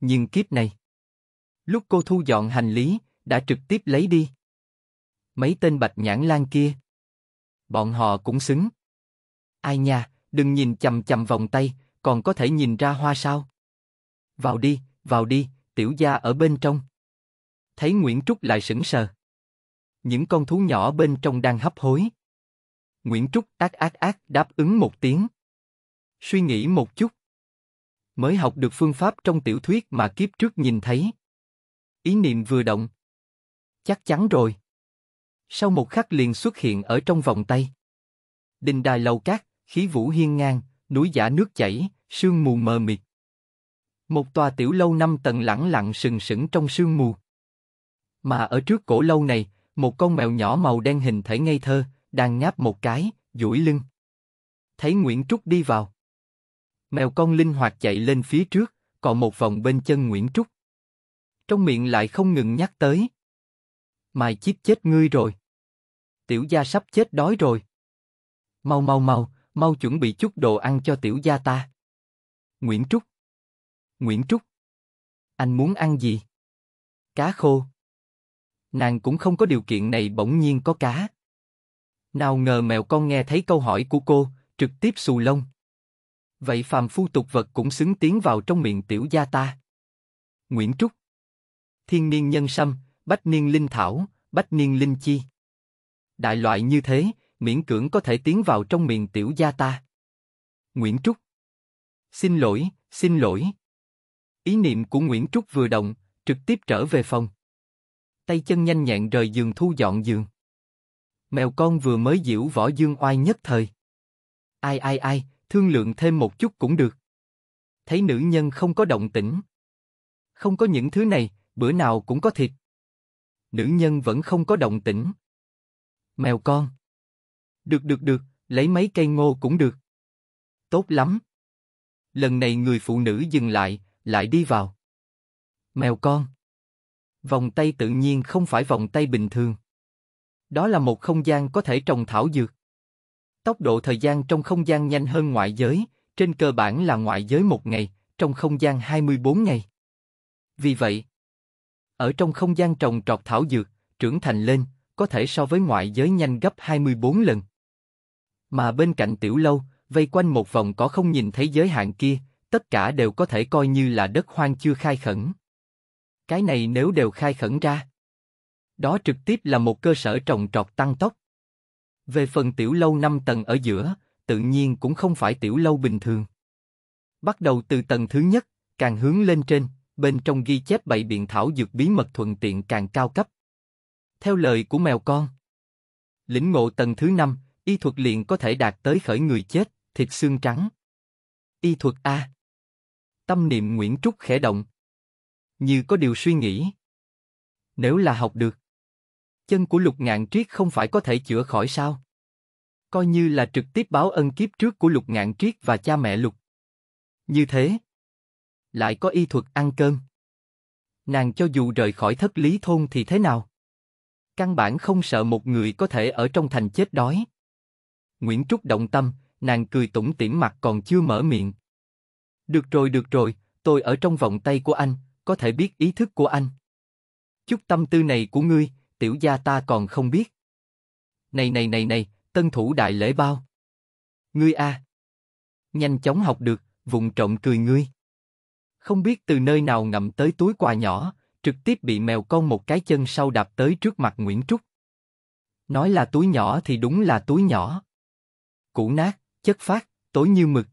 Nhưng kiếp này, Lúc cô thu dọn hành lý, đã trực tiếp lấy đi. Mấy tên bạch nhãn lan kia. Bọn họ cũng xứng. Ai nha, đừng nhìn chầm chầm vòng tay, còn có thể nhìn ra hoa sao. Vào đi, vào đi, tiểu gia ở bên trong. Thấy Nguyễn Trúc lại sững sờ. Những con thú nhỏ bên trong đang hấp hối. Nguyễn Trúc ác ác ác đáp ứng một tiếng. Suy nghĩ một chút. Mới học được phương pháp trong tiểu thuyết mà kiếp trước nhìn thấy. Ý niệm vừa động. Chắc chắn rồi. Sau một khắc liền xuất hiện ở trong vòng tay. Đình đài lầu cát, khí vũ hiên ngang, núi giả nước chảy, sương mù mờ mịt. Một tòa tiểu lâu năm tầng lẳng lặng sừng sững trong sương mù. Mà ở trước cổ lâu này, một con mèo nhỏ màu đen hình thể ngây thơ, đang ngáp một cái, duỗi lưng. Thấy Nguyễn Trúc đi vào. Mèo con linh hoạt chạy lên phía trước, còn một vòng bên chân Nguyễn Trúc trong miệng lại không ngừng nhắc tới. mày chiếc chết ngươi rồi. Tiểu gia sắp chết đói rồi. Mau mau mau, mau chuẩn bị chút đồ ăn cho tiểu gia ta. Nguyễn Trúc. Nguyễn Trúc. Anh muốn ăn gì? Cá khô. Nàng cũng không có điều kiện này bỗng nhiên có cá. Nào ngờ mèo con nghe thấy câu hỏi của cô, trực tiếp xù lông. Vậy phàm phu tục vật cũng xứng tiến vào trong miệng tiểu gia ta. Nguyễn Trúc thiên niên nhân sâm, bách niên linh thảo, bách niên linh chi. Đại loại như thế, miễn cưỡng có thể tiến vào trong miền tiểu gia ta. Nguyễn Trúc Xin lỗi, xin lỗi. Ý niệm của Nguyễn Trúc vừa động, trực tiếp trở về phòng. Tay chân nhanh nhẹn rời giường thu dọn giường. Mèo con vừa mới diễu võ dương oai nhất thời. Ai ai ai, thương lượng thêm một chút cũng được. Thấy nữ nhân không có động tĩnh. Không có những thứ này, bữa nào cũng có thịt. Nữ nhân vẫn không có động tĩnh. Mèo con. Được được được, lấy mấy cây ngô cũng được. Tốt lắm. Lần này người phụ nữ dừng lại, lại đi vào. Mèo con. Vòng tay tự nhiên không phải vòng tay bình thường. Đó là một không gian có thể trồng thảo dược. Tốc độ thời gian trong không gian nhanh hơn ngoại giới, trên cơ bản là ngoại giới một ngày, trong không gian 24 ngày. Vì vậy, ở trong không gian trồng trọt thảo dược, trưởng thành lên, có thể so với ngoại giới nhanh gấp 24 lần. Mà bên cạnh tiểu lâu, vây quanh một vòng có không nhìn thấy giới hạn kia, tất cả đều có thể coi như là đất hoang chưa khai khẩn. Cái này nếu đều khai khẩn ra, đó trực tiếp là một cơ sở trồng trọt tăng tốc. Về phần tiểu lâu 5 tầng ở giữa, tự nhiên cũng không phải tiểu lâu bình thường. Bắt đầu từ tầng thứ nhất, càng hướng lên trên, bên trong ghi chép bảy biện thảo dược bí mật thuận tiện càng cao cấp. Theo lời của mèo con, lĩnh ngộ tầng thứ năm, y thuật liền có thể đạt tới khởi người chết, thịt xương trắng. Y thuật A Tâm niệm Nguyễn Trúc khẽ động. Như có điều suy nghĩ. Nếu là học được, chân của lục ngạn triết không phải có thể chữa khỏi sao? Coi như là trực tiếp báo ân kiếp trước của lục ngạn triết và cha mẹ lục. Như thế, lại có y thuật ăn cơm. Nàng cho dù rời khỏi thất lý thôn thì thế nào? Căn bản không sợ một người có thể ở trong thành chết đói. Nguyễn Trúc động tâm, nàng cười tủm tỉm mặt còn chưa mở miệng. Được rồi được rồi, tôi ở trong vòng tay của anh, có thể biết ý thức của anh. Chút tâm tư này của ngươi, tiểu gia ta còn không biết. Này này này này, tân thủ đại lễ bao. Ngươi a, à. Nhanh chóng học được, vùng trộm cười ngươi không biết từ nơi nào ngậm tới túi quà nhỏ, trực tiếp bị mèo con một cái chân sau đạp tới trước mặt Nguyễn Trúc. Nói là túi nhỏ thì đúng là túi nhỏ. Cũ nát, chất phát, tối như mực.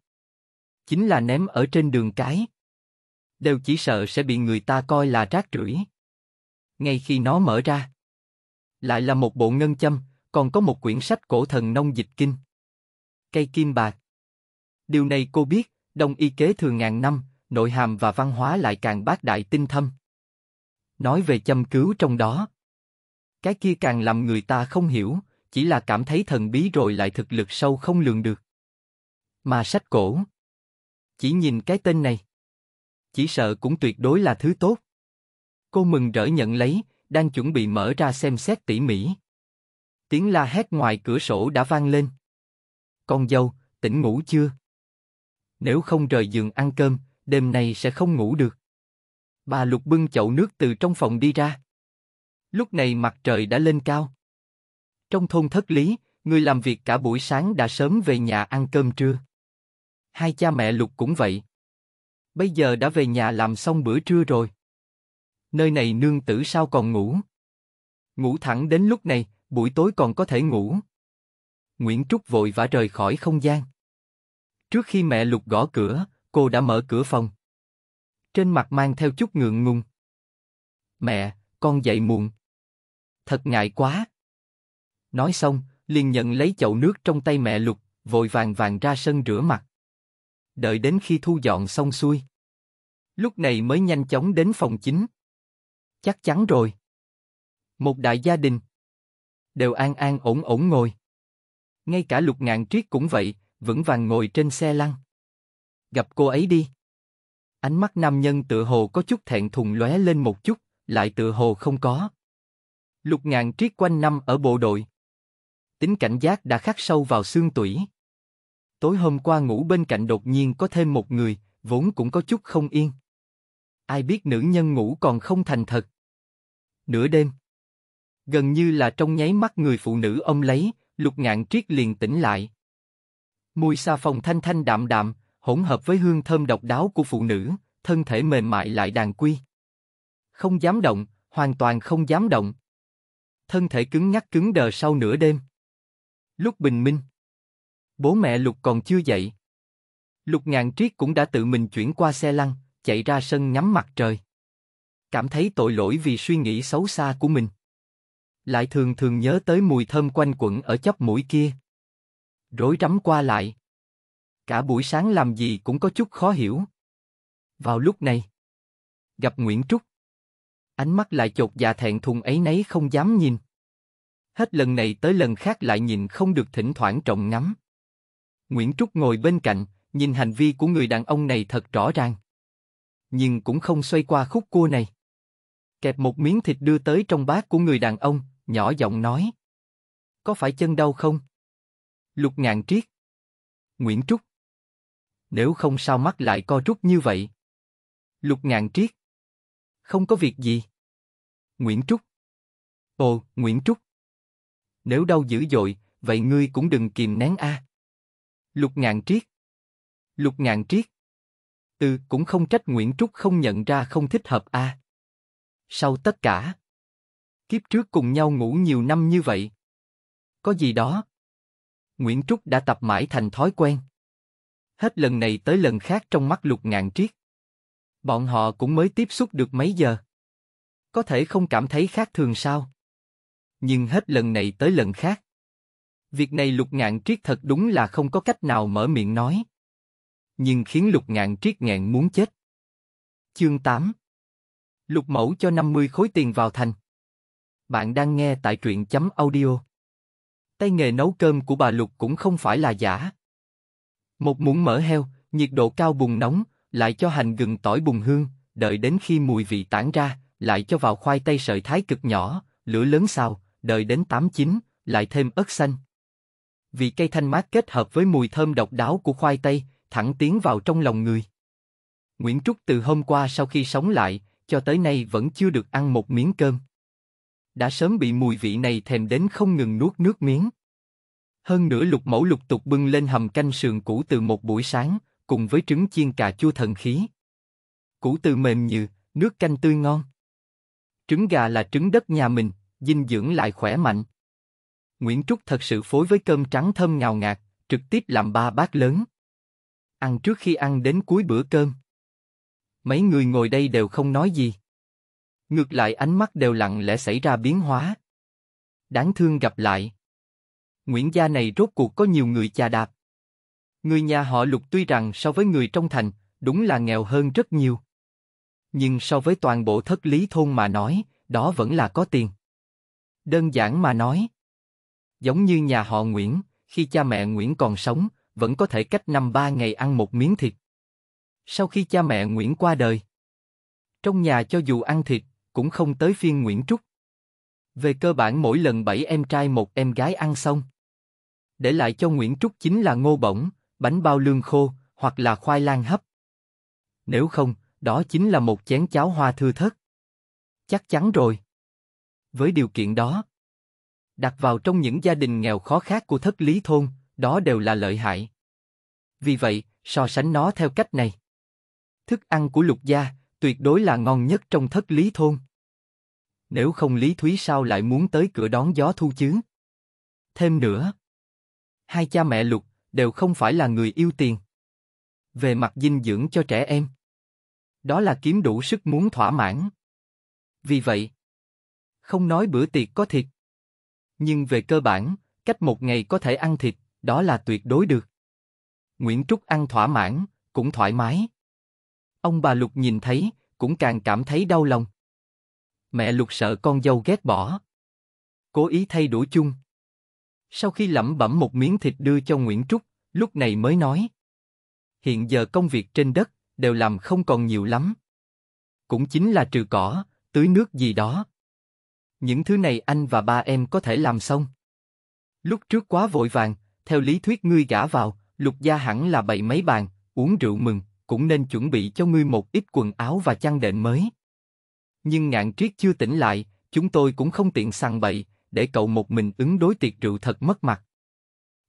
Chính là ném ở trên đường cái. Đều chỉ sợ sẽ bị người ta coi là rác rưởi. Ngay khi nó mở ra, lại là một bộ ngân châm, còn có một quyển sách cổ thần nông dịch kinh. Cây kim bạc. Điều này cô biết, đồng y kế thường ngàn năm, nội hàm và văn hóa lại càng bác đại tinh thâm. Nói về châm cứu trong đó, cái kia càng làm người ta không hiểu, chỉ là cảm thấy thần bí rồi lại thực lực sâu không lường được. Mà sách cổ, chỉ nhìn cái tên này, chỉ sợ cũng tuyệt đối là thứ tốt. Cô mừng rỡ nhận lấy, đang chuẩn bị mở ra xem xét tỉ mỉ. Tiếng la hét ngoài cửa sổ đã vang lên. Con dâu, tỉnh ngủ chưa? Nếu không rời giường ăn cơm, đêm nay sẽ không ngủ được. Bà Lục bưng chậu nước từ trong phòng đi ra. Lúc này mặt trời đã lên cao. Trong thôn thất lý, người làm việc cả buổi sáng đã sớm về nhà ăn cơm trưa. Hai cha mẹ Lục cũng vậy. Bây giờ đã về nhà làm xong bữa trưa rồi. Nơi này nương tử sao còn ngủ? Ngủ thẳng đến lúc này, buổi tối còn có thể ngủ. Nguyễn Trúc vội vã rời khỏi không gian. Trước khi mẹ Lục gõ cửa, cô đã mở cửa phòng. Trên mặt mang theo chút ngượng ngùng. Mẹ, con dậy muộn. Thật ngại quá. Nói xong, liền nhận lấy chậu nước trong tay mẹ lục, vội vàng vàng ra sân rửa mặt. Đợi đến khi thu dọn xong xuôi. Lúc này mới nhanh chóng đến phòng chính. Chắc chắn rồi. Một đại gia đình. Đều an an ổn ổn ngồi. Ngay cả lục ngạn triết cũng vậy, vững vàng ngồi trên xe lăn gặp cô ấy đi. Ánh mắt nam nhân tự hồ có chút thẹn thùng lóe lên một chút, lại tự hồ không có. Lục ngạn triết quanh năm ở bộ đội. Tính cảnh giác đã khắc sâu vào xương tủy. Tối hôm qua ngủ bên cạnh đột nhiên có thêm một người, vốn cũng có chút không yên. Ai biết nữ nhân ngủ còn không thành thật. Nửa đêm. Gần như là trong nháy mắt người phụ nữ ông lấy, lục ngạn triết liền tỉnh lại. Mùi xà phòng thanh thanh đạm đạm, hỗn hợp với hương thơm độc đáo của phụ nữ, thân thể mềm mại lại đàn quy. Không dám động, hoàn toàn không dám động. Thân thể cứng nhắc cứng đờ sau nửa đêm. Lúc bình minh, bố mẹ Lục còn chưa dậy. Lục ngàn Triết cũng đã tự mình chuyển qua xe lăn, chạy ra sân ngắm mặt trời. Cảm thấy tội lỗi vì suy nghĩ xấu xa của mình. Lại thường thường nhớ tới mùi thơm quanh quẩn ở chóp mũi kia. Rối rắm qua lại. Cả buổi sáng làm gì cũng có chút khó hiểu. Vào lúc này, gặp Nguyễn Trúc. Ánh mắt lại chột dạ thẹn thùng ấy nấy không dám nhìn. Hết lần này tới lần khác lại nhìn không được thỉnh thoảng trọng ngắm. Nguyễn Trúc ngồi bên cạnh, nhìn hành vi của người đàn ông này thật rõ ràng. Nhưng cũng không xoay qua khúc cua này. Kẹp một miếng thịt đưa tới trong bát của người đàn ông, nhỏ giọng nói. Có phải chân đau không? Lục ngạn triết. Nguyễn Trúc nếu không sao mắt lại co rút như vậy. Lục ngạn triết. Không có việc gì. Nguyễn Trúc. Ồ, Nguyễn Trúc. Nếu đau dữ dội, vậy ngươi cũng đừng kìm nén a. Lục ngạn triết. Lục ngạn triết. Ừ, cũng không trách Nguyễn Trúc không nhận ra không thích hợp a. Sau tất cả. Kiếp trước cùng nhau ngủ nhiều năm như vậy. Có gì đó. Nguyễn Trúc đã tập mãi thành thói quen hết lần này tới lần khác trong mắt lục ngạn triết. Bọn họ cũng mới tiếp xúc được mấy giờ. Có thể không cảm thấy khác thường sao? Nhưng hết lần này tới lần khác. Việc này lục ngạn triết thật đúng là không có cách nào mở miệng nói. Nhưng khiến lục ngạn triết ngạn muốn chết. Chương 8 Lục mẫu cho 50 khối tiền vào thành. Bạn đang nghe tại truyện chấm audio. Tay nghề nấu cơm của bà Lục cũng không phải là giả, một muỗng mỡ heo, nhiệt độ cao bùng nóng, lại cho hành gừng tỏi bùng hương, đợi đến khi mùi vị tản ra, lại cho vào khoai tây sợi thái cực nhỏ, lửa lớn xào, đợi đến tám chín, lại thêm ớt xanh. Vị cây thanh mát kết hợp với mùi thơm độc đáo của khoai tây, thẳng tiến vào trong lòng người. Nguyễn Trúc từ hôm qua sau khi sống lại, cho tới nay vẫn chưa được ăn một miếng cơm. Đã sớm bị mùi vị này thèm đến không ngừng nuốt nước miếng. Hơn nữa lục mẫu lục tục bưng lên hầm canh sườn cũ từ một buổi sáng, cùng với trứng chiên cà chua thần khí. Củ từ mềm nhừ, nước canh tươi ngon. Trứng gà là trứng đất nhà mình, dinh dưỡng lại khỏe mạnh. Nguyễn Trúc thật sự phối với cơm trắng thơm ngào ngạt, trực tiếp làm ba bát lớn. Ăn trước khi ăn đến cuối bữa cơm. Mấy người ngồi đây đều không nói gì. Ngược lại ánh mắt đều lặng lẽ xảy ra biến hóa. Đáng thương gặp lại. Nguyễn gia này rốt cuộc có nhiều người chà đạp. Người nhà họ Lục tuy rằng so với người trong thành, đúng là nghèo hơn rất nhiều. Nhưng so với toàn bộ thất lý thôn mà nói, đó vẫn là có tiền. Đơn giản mà nói. Giống như nhà họ Nguyễn, khi cha mẹ Nguyễn còn sống, vẫn có thể cách năm ba ngày ăn một miếng thịt. Sau khi cha mẹ Nguyễn qua đời, trong nhà cho dù ăn thịt, cũng không tới phiên Nguyễn Trúc. Về cơ bản mỗi lần bảy em trai một em gái ăn xong để lại cho Nguyễn Trúc chính là ngô bổng, bánh bao lương khô, hoặc là khoai lang hấp. Nếu không, đó chính là một chén cháo hoa thư thất. Chắc chắn rồi. Với điều kiện đó, đặt vào trong những gia đình nghèo khó khác của thất lý thôn, đó đều là lợi hại. Vì vậy, so sánh nó theo cách này. Thức ăn của lục gia tuyệt đối là ngon nhất trong thất lý thôn. Nếu không Lý Thúy sao lại muốn tới cửa đón gió thu chứ? Thêm nữa, hai cha mẹ Lục đều không phải là người yêu tiền. Về mặt dinh dưỡng cho trẻ em, đó là kiếm đủ sức muốn thỏa mãn. Vì vậy, không nói bữa tiệc có thịt, nhưng về cơ bản, cách một ngày có thể ăn thịt, đó là tuyệt đối được. Nguyễn Trúc ăn thỏa mãn, cũng thoải mái. Ông bà Lục nhìn thấy, cũng càng cảm thấy đau lòng. Mẹ Lục sợ con dâu ghét bỏ. Cố ý thay đổi chung. Sau khi lẩm bẩm một miếng thịt đưa cho Nguyễn Trúc, lúc này mới nói. Hiện giờ công việc trên đất đều làm không còn nhiều lắm. Cũng chính là trừ cỏ, tưới nước gì đó. Những thứ này anh và ba em có thể làm xong. Lúc trước quá vội vàng, theo lý thuyết ngươi gả vào, lục gia hẳn là bậy mấy bàn, uống rượu mừng, cũng nên chuẩn bị cho ngươi một ít quần áo và chăn đệm mới. Nhưng ngạn triết chưa tỉnh lại, chúng tôi cũng không tiện săn bậy, để cậu một mình ứng đối tiệc rượu thật mất mặt.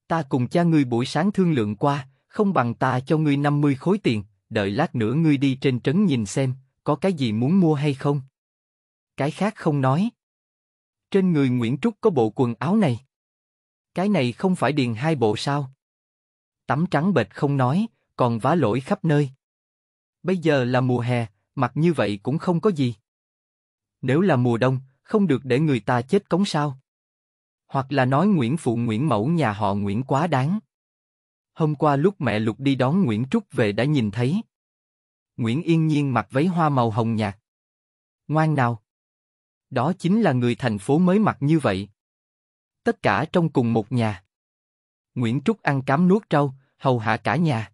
Ta cùng cha ngươi buổi sáng thương lượng qua, không bằng ta cho ngươi 50 khối tiền, đợi lát nữa ngươi đi trên trấn nhìn xem, có cái gì muốn mua hay không. Cái khác không nói. Trên người Nguyễn Trúc có bộ quần áo này. Cái này không phải điền hai bộ sao? Tắm trắng bệt không nói, còn vá lỗi khắp nơi. Bây giờ là mùa hè, mặc như vậy cũng không có gì. Nếu là mùa đông, không được để người ta chết cống sao? Hoặc là nói Nguyễn Phụ Nguyễn Mẫu nhà họ Nguyễn quá đáng. Hôm qua lúc mẹ Lục đi đón Nguyễn Trúc về đã nhìn thấy. Nguyễn Yên Nhiên mặc váy hoa màu hồng nhạt. Ngoan nào! Đó chính là người thành phố mới mặc như vậy. Tất cả trong cùng một nhà. Nguyễn Trúc ăn cám nuốt trâu, hầu hạ cả nhà.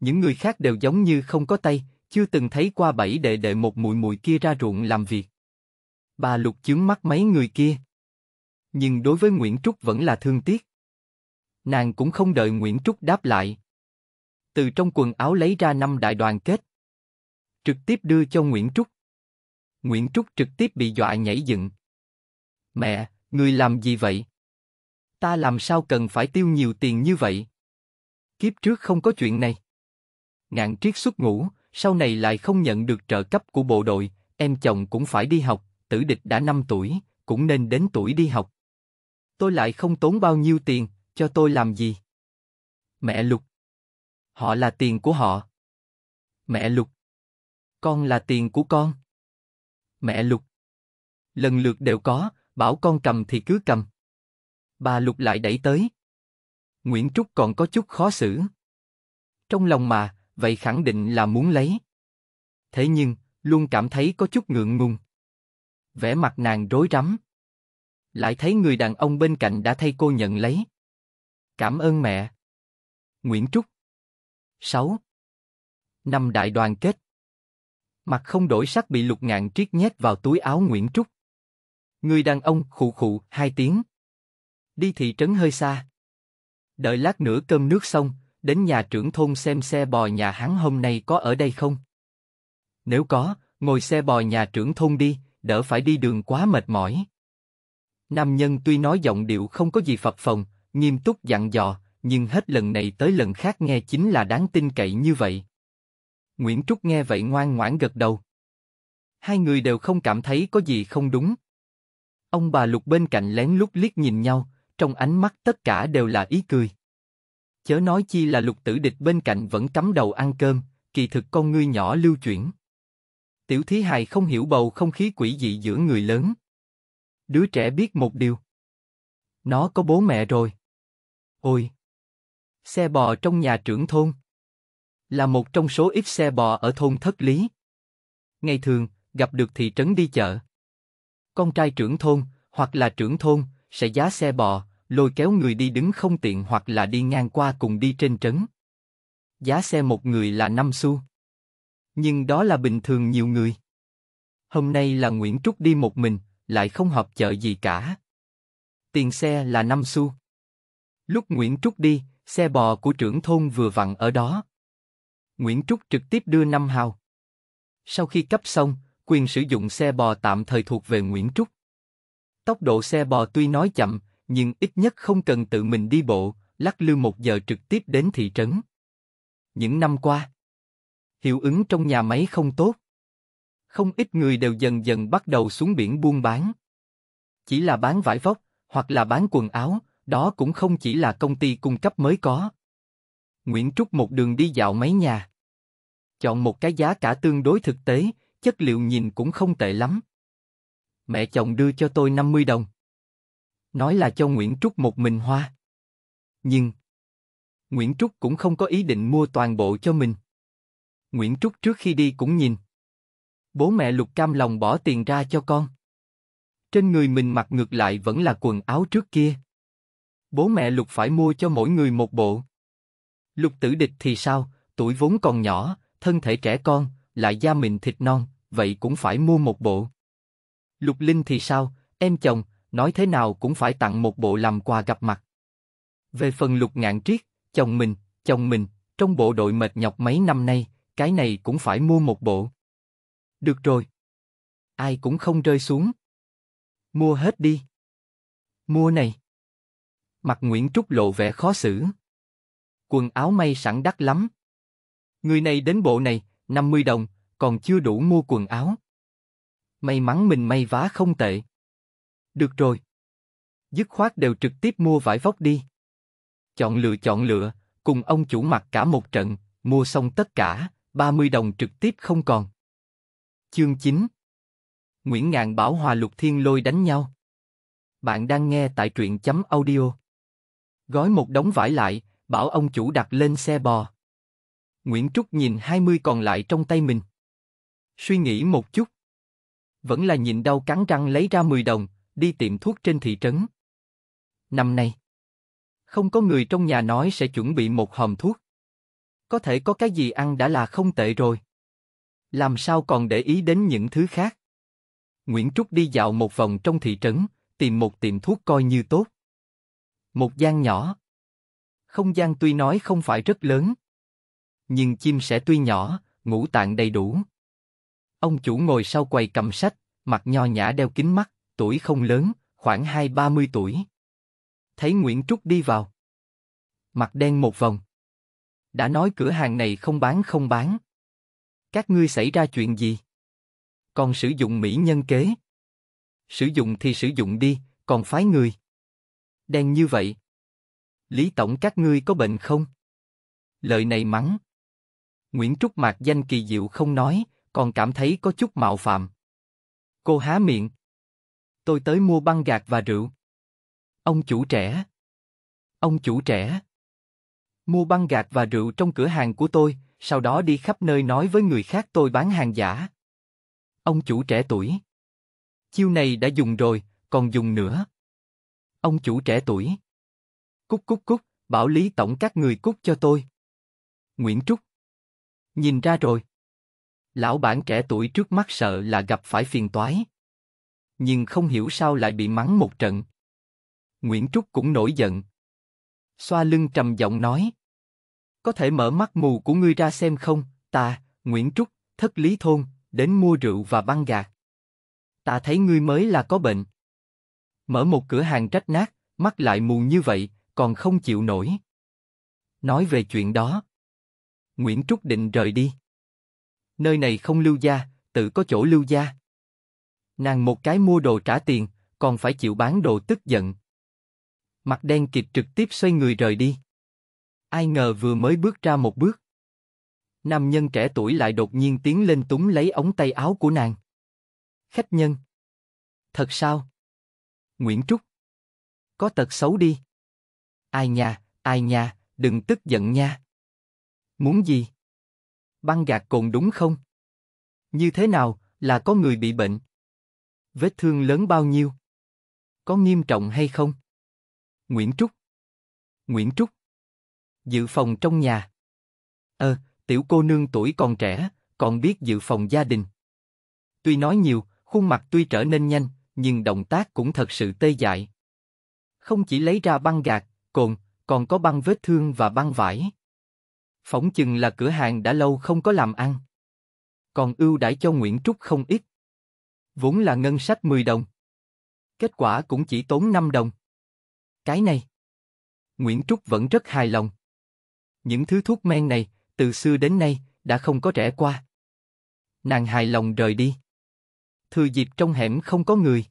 Những người khác đều giống như không có tay, chưa từng thấy qua bảy đệ đệ một mùi mùi kia ra ruộng làm việc. Bà Lục chướng mắt mấy người kia. Nhưng đối với Nguyễn Trúc vẫn là thương tiếc. Nàng cũng không đợi Nguyễn Trúc đáp lại. Từ trong quần áo lấy ra năm đại đoàn kết. Trực tiếp đưa cho Nguyễn Trúc. Nguyễn Trúc trực tiếp bị dọa nhảy dựng. Mẹ, người làm gì vậy? Ta làm sao cần phải tiêu nhiều tiền như vậy? Kiếp trước không có chuyện này. Ngạn triết xuất ngủ, sau này lại không nhận được trợ cấp của bộ đội, em chồng cũng phải đi học, tử địch đã 5 tuổi, cũng nên đến tuổi đi học. Tôi lại không tốn bao nhiêu tiền, cho tôi làm gì? Mẹ Lục. Họ là tiền của họ. Mẹ Lục. Con là tiền của con. Mẹ Lục. Lần lượt đều có, bảo con cầm thì cứ cầm. Bà Lục lại đẩy tới. Nguyễn Trúc còn có chút khó xử. Trong lòng mà, vậy khẳng định là muốn lấy. Thế nhưng, luôn cảm thấy có chút ngượng ngùng vẻ mặt nàng rối rắm. Lại thấy người đàn ông bên cạnh đã thay cô nhận lấy. Cảm ơn mẹ. Nguyễn Trúc 6. Năm đại đoàn kết Mặt không đổi sắc bị lục ngạn triết nhét vào túi áo Nguyễn Trúc. Người đàn ông khụ khụ hai tiếng. Đi thị trấn hơi xa. Đợi lát nữa cơm nước xong, đến nhà trưởng thôn xem xe bò nhà hắn hôm nay có ở đây không. Nếu có, ngồi xe bò nhà trưởng thôn đi, đỡ phải đi đường quá mệt mỏi. Nam nhân tuy nói giọng điệu không có gì phập phồng, nghiêm túc dặn dò, nhưng hết lần này tới lần khác nghe chính là đáng tin cậy như vậy. Nguyễn Trúc nghe vậy ngoan ngoãn gật đầu. Hai người đều không cảm thấy có gì không đúng. Ông bà Lục bên cạnh lén lút liếc nhìn nhau, trong ánh mắt tất cả đều là ý cười. Chớ nói chi là Lục Tử Địch bên cạnh vẫn cắm đầu ăn cơm, kỳ thực con ngươi nhỏ lưu chuyển. Tiểu thí hài không hiểu bầu không khí quỷ dị giữa người lớn. Đứa trẻ biết một điều. Nó có bố mẹ rồi. Ôi! Xe bò trong nhà trưởng thôn. Là một trong số ít xe bò ở thôn Thất Lý. Ngày thường, gặp được thị trấn đi chợ. Con trai trưởng thôn, hoặc là trưởng thôn, sẽ giá xe bò, lôi kéo người đi đứng không tiện hoặc là đi ngang qua cùng đi trên trấn. Giá xe một người là 5 xu. Nhưng đó là bình thường nhiều người. Hôm nay là Nguyễn Trúc đi một mình, lại không họp chợ gì cả. Tiền xe là 5 xu. Lúc Nguyễn Trúc đi, xe bò của trưởng thôn vừa vặn ở đó. Nguyễn Trúc trực tiếp đưa năm hào. Sau khi cấp xong, quyền sử dụng xe bò tạm thời thuộc về Nguyễn Trúc. Tốc độ xe bò tuy nói chậm, nhưng ít nhất không cần tự mình đi bộ, lắc lư một giờ trực tiếp đến thị trấn. Những năm qua, hiệu ứng trong nhà máy không tốt. Không ít người đều dần dần bắt đầu xuống biển buôn bán. Chỉ là bán vải vóc, hoặc là bán quần áo, đó cũng không chỉ là công ty cung cấp mới có. Nguyễn Trúc một đường đi dạo mấy nhà. Chọn một cái giá cả tương đối thực tế, chất liệu nhìn cũng không tệ lắm. Mẹ chồng đưa cho tôi 50 đồng. Nói là cho Nguyễn Trúc một mình hoa. Nhưng, Nguyễn Trúc cũng không có ý định mua toàn bộ cho mình. Nguyễn Trúc trước khi đi cũng nhìn. Bố mẹ Lục Cam lòng bỏ tiền ra cho con. Trên người mình mặc ngược lại vẫn là quần áo trước kia. Bố mẹ Lục phải mua cho mỗi người một bộ. Lục tử địch thì sao, tuổi vốn còn nhỏ, thân thể trẻ con, lại da mình thịt non, vậy cũng phải mua một bộ. Lục Linh thì sao, em chồng, nói thế nào cũng phải tặng một bộ làm quà gặp mặt. Về phần Lục Ngạn Triết, chồng mình, chồng mình, trong bộ đội mệt nhọc mấy năm nay, cái này cũng phải mua một bộ. Được rồi. Ai cũng không rơi xuống. Mua hết đi. Mua này. Mặt Nguyễn Trúc lộ vẻ khó xử. Quần áo may sẵn đắt lắm. Người này đến bộ này, 50 đồng, còn chưa đủ mua quần áo. May mắn mình may vá không tệ. Được rồi. Dứt khoát đều trực tiếp mua vải vóc đi. Chọn lựa chọn lựa, cùng ông chủ mặc cả một trận, mua xong tất cả, 30 đồng trực tiếp không còn. Chương 9 Nguyễn Ngạn bảo Hòa Lục Thiên Lôi đánh nhau. Bạn đang nghe tại truyện chấm audio. Gói một đống vải lại, bảo ông chủ đặt lên xe bò. Nguyễn Trúc nhìn 20 còn lại trong tay mình. Suy nghĩ một chút. Vẫn là nhịn đau cắn răng lấy ra 10 đồng, đi tiệm thuốc trên thị trấn. Năm nay, không có người trong nhà nói sẽ chuẩn bị một hòm thuốc. Có thể có cái gì ăn đã là không tệ rồi. Làm sao còn để ý đến những thứ khác? Nguyễn Trúc đi dạo một vòng trong thị trấn, tìm một tiệm thuốc coi như tốt. Một gian nhỏ. Không gian tuy nói không phải rất lớn, nhưng chim sẽ tuy nhỏ, ngũ tạng đầy đủ. Ông chủ ngồi sau quầy cầm sách, mặt nho nhã đeo kính mắt, tuổi không lớn, khoảng hai ba mươi tuổi. Thấy Nguyễn Trúc đi vào. Mặt đen một vòng đã nói cửa hàng này không bán không bán. Các ngươi xảy ra chuyện gì? Còn sử dụng mỹ nhân kế. Sử dụng thì sử dụng đi, còn phái người. Đen như vậy. Lý Tổng các ngươi có bệnh không? Lời này mắng. Nguyễn Trúc Mạc danh kỳ diệu không nói, còn cảm thấy có chút mạo phạm. Cô há miệng. Tôi tới mua băng gạc và rượu. Ông chủ trẻ. Ông chủ trẻ. Mua băng gạc và rượu trong cửa hàng của tôi, sau đó đi khắp nơi nói với người khác tôi bán hàng giả. Ông chủ trẻ tuổi. Chiêu này đã dùng rồi, còn dùng nữa. Ông chủ trẻ tuổi. Cúc cúc cúc, bảo Lý Tổng các người cúc cho tôi. Nguyễn Trúc. Nhìn ra rồi. Lão bản trẻ tuổi trước mắt sợ là gặp phải phiền toái. Nhưng không hiểu sao lại bị mắng một trận. Nguyễn Trúc cũng nổi giận xoa lưng trầm giọng nói. Có thể mở mắt mù của ngươi ra xem không, ta, Nguyễn Trúc, thất lý thôn, đến mua rượu và băng gạt. Ta thấy ngươi mới là có bệnh. Mở một cửa hàng trách nát, mắt lại mù như vậy, còn không chịu nổi. Nói về chuyện đó. Nguyễn Trúc định rời đi. Nơi này không lưu gia, tự có chỗ lưu gia. Nàng một cái mua đồ trả tiền, còn phải chịu bán đồ tức giận. Mặt đen kịt trực tiếp xoay người rời đi. Ai ngờ vừa mới bước ra một bước. Nam nhân trẻ tuổi lại đột nhiên tiến lên túm lấy ống tay áo của nàng. Khách nhân. Thật sao? Nguyễn Trúc. Có tật xấu đi. Ai nha, ai nha, đừng tức giận nha. Muốn gì? Băng gạt cồn đúng không? Như thế nào là có người bị bệnh? Vết thương lớn bao nhiêu? Có nghiêm trọng hay không? Nguyễn Trúc. Nguyễn Trúc. Dự phòng trong nhà. Ờ, tiểu cô nương tuổi còn trẻ, còn biết dự phòng gia đình. Tuy nói nhiều, khuôn mặt tuy trở nên nhanh, nhưng động tác cũng thật sự tê dại. Không chỉ lấy ra băng gạc, cồn, còn có băng vết thương và băng vải. Phỏng chừng là cửa hàng đã lâu không có làm ăn. Còn ưu đãi cho Nguyễn Trúc không ít. Vốn là ngân sách 10 đồng. Kết quả cũng chỉ tốn 5 đồng. Cái này. Nguyễn Trúc vẫn rất hài lòng. Những thứ thuốc men này, từ xưa đến nay, đã không có rẻ qua. Nàng hài lòng rời đi. Thừa dịp trong hẻm không có người.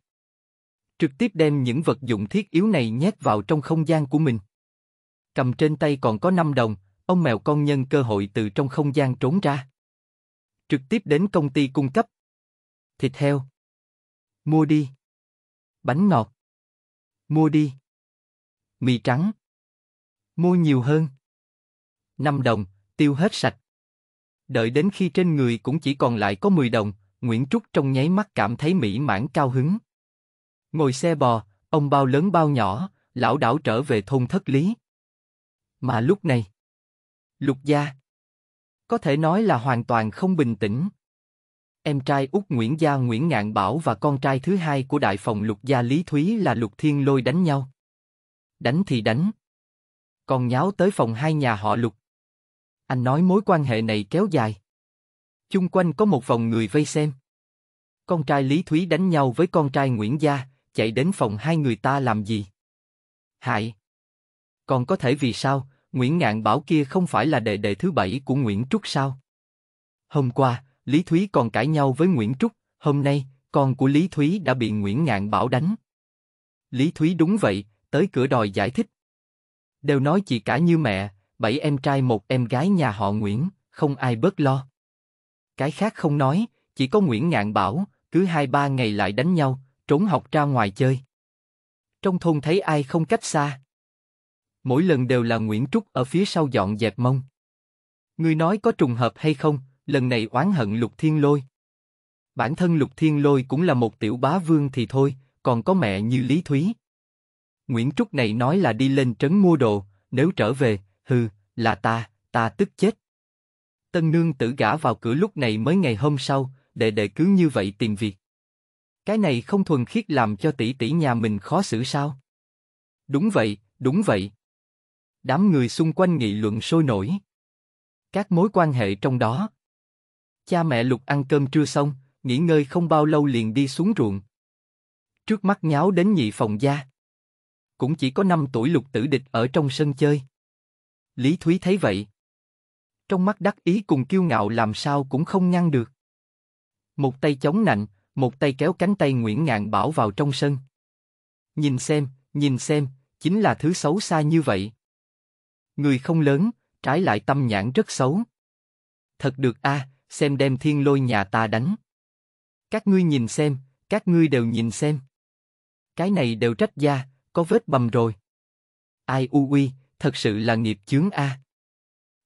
Trực tiếp đem những vật dụng thiết yếu này nhét vào trong không gian của mình. Cầm trên tay còn có 5 đồng, ông mèo con nhân cơ hội từ trong không gian trốn ra. Trực tiếp đến công ty cung cấp. Thịt heo. Mua đi. Bánh ngọt. Mua đi mì trắng. Mua nhiều hơn. 5 đồng, tiêu hết sạch. Đợi đến khi trên người cũng chỉ còn lại có 10 đồng, Nguyễn Trúc trong nháy mắt cảm thấy mỹ mãn cao hứng. Ngồi xe bò, ông bao lớn bao nhỏ, lão đảo trở về thôn thất lý. Mà lúc này, lục gia, có thể nói là hoàn toàn không bình tĩnh. Em trai út Nguyễn Gia Nguyễn Ngạn Bảo và con trai thứ hai của đại phòng lục gia Lý Thúy là lục thiên lôi đánh nhau đánh thì đánh. Còn nháo tới phòng hai nhà họ lục. Anh nói mối quan hệ này kéo dài. Chung quanh có một vòng người vây xem. Con trai Lý Thúy đánh nhau với con trai Nguyễn Gia, chạy đến phòng hai người ta làm gì? Hại. Còn có thể vì sao, Nguyễn Ngạn Bảo kia không phải là đệ đệ thứ bảy của Nguyễn Trúc sao? Hôm qua, Lý Thúy còn cãi nhau với Nguyễn Trúc, hôm nay, con của Lý Thúy đã bị Nguyễn Ngạn Bảo đánh. Lý Thúy đúng vậy, tới cửa đòi giải thích. Đều nói chị cả như mẹ, bảy em trai một em gái nhà họ Nguyễn, không ai bớt lo. Cái khác không nói, chỉ có Nguyễn Ngạn bảo, cứ hai ba ngày lại đánh nhau, trốn học ra ngoài chơi. Trong thôn thấy ai không cách xa. Mỗi lần đều là Nguyễn Trúc ở phía sau dọn dẹp mông. người nói có trùng hợp hay không, lần này oán hận Lục Thiên Lôi. Bản thân Lục Thiên Lôi cũng là một tiểu bá vương thì thôi, còn có mẹ như Lý Thúy, Nguyễn Trúc này nói là đi lên trấn mua đồ, nếu trở về, hừ, là ta, ta tức chết. Tân nương tử gã vào cửa lúc này mới ngày hôm sau, đệ đệ cứ như vậy tìm việc. Cái này không thuần khiết làm cho tỷ tỷ nhà mình khó xử sao? Đúng vậy, đúng vậy. Đám người xung quanh nghị luận sôi nổi. Các mối quan hệ trong đó. Cha mẹ Lục ăn cơm trưa xong, nghỉ ngơi không bao lâu liền đi xuống ruộng. Trước mắt nháo đến nhị phòng gia cũng chỉ có 5 tuổi lục tử địch ở trong sân chơi. Lý Thúy thấy vậy. Trong mắt đắc ý cùng kiêu ngạo làm sao cũng không ngăn được. Một tay chống nạnh, một tay kéo cánh tay Nguyễn Ngạn Bảo vào trong sân. Nhìn xem, nhìn xem, chính là thứ xấu xa như vậy. Người không lớn, trái lại tâm nhãn rất xấu. Thật được a, à, xem đem thiên lôi nhà ta đánh. Các ngươi nhìn xem, các ngươi đều nhìn xem. Cái này đều trách gia, có vết bầm rồi. Ai u uy, thật sự là nghiệp chướng a.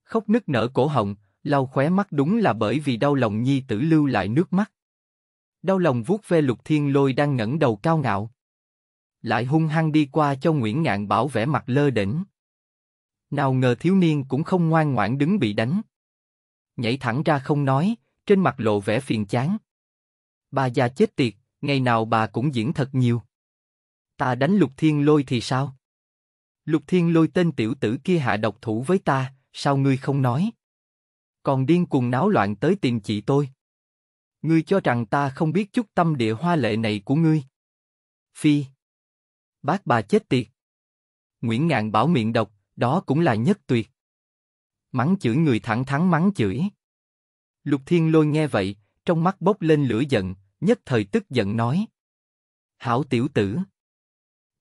Khóc nức nở cổ họng, lau khóe mắt đúng là bởi vì đau lòng nhi tử lưu lại nước mắt. Đau lòng vuốt ve lục thiên lôi đang ngẩng đầu cao ngạo. Lại hung hăng đi qua cho Nguyễn Ngạn bảo vẻ mặt lơ đỉnh. Nào ngờ thiếu niên cũng không ngoan ngoãn đứng bị đánh. Nhảy thẳng ra không nói, trên mặt lộ vẻ phiền chán. Bà già chết tiệt, ngày nào bà cũng diễn thật nhiều. Ta đánh lục thiên lôi thì sao? Lục thiên lôi tên tiểu tử kia hạ độc thủ với ta, sao ngươi không nói? Còn điên cuồng náo loạn tới tìm chị tôi. Ngươi cho rằng ta không biết chút tâm địa hoa lệ này của ngươi. Phi. Bác bà chết tiệt. Nguyễn Ngạn bảo miệng độc, đó cũng là nhất tuyệt. Mắng chửi người thẳng thắn mắng chửi. Lục Thiên Lôi nghe vậy, trong mắt bốc lên lửa giận, nhất thời tức giận nói: Hảo tiểu tử,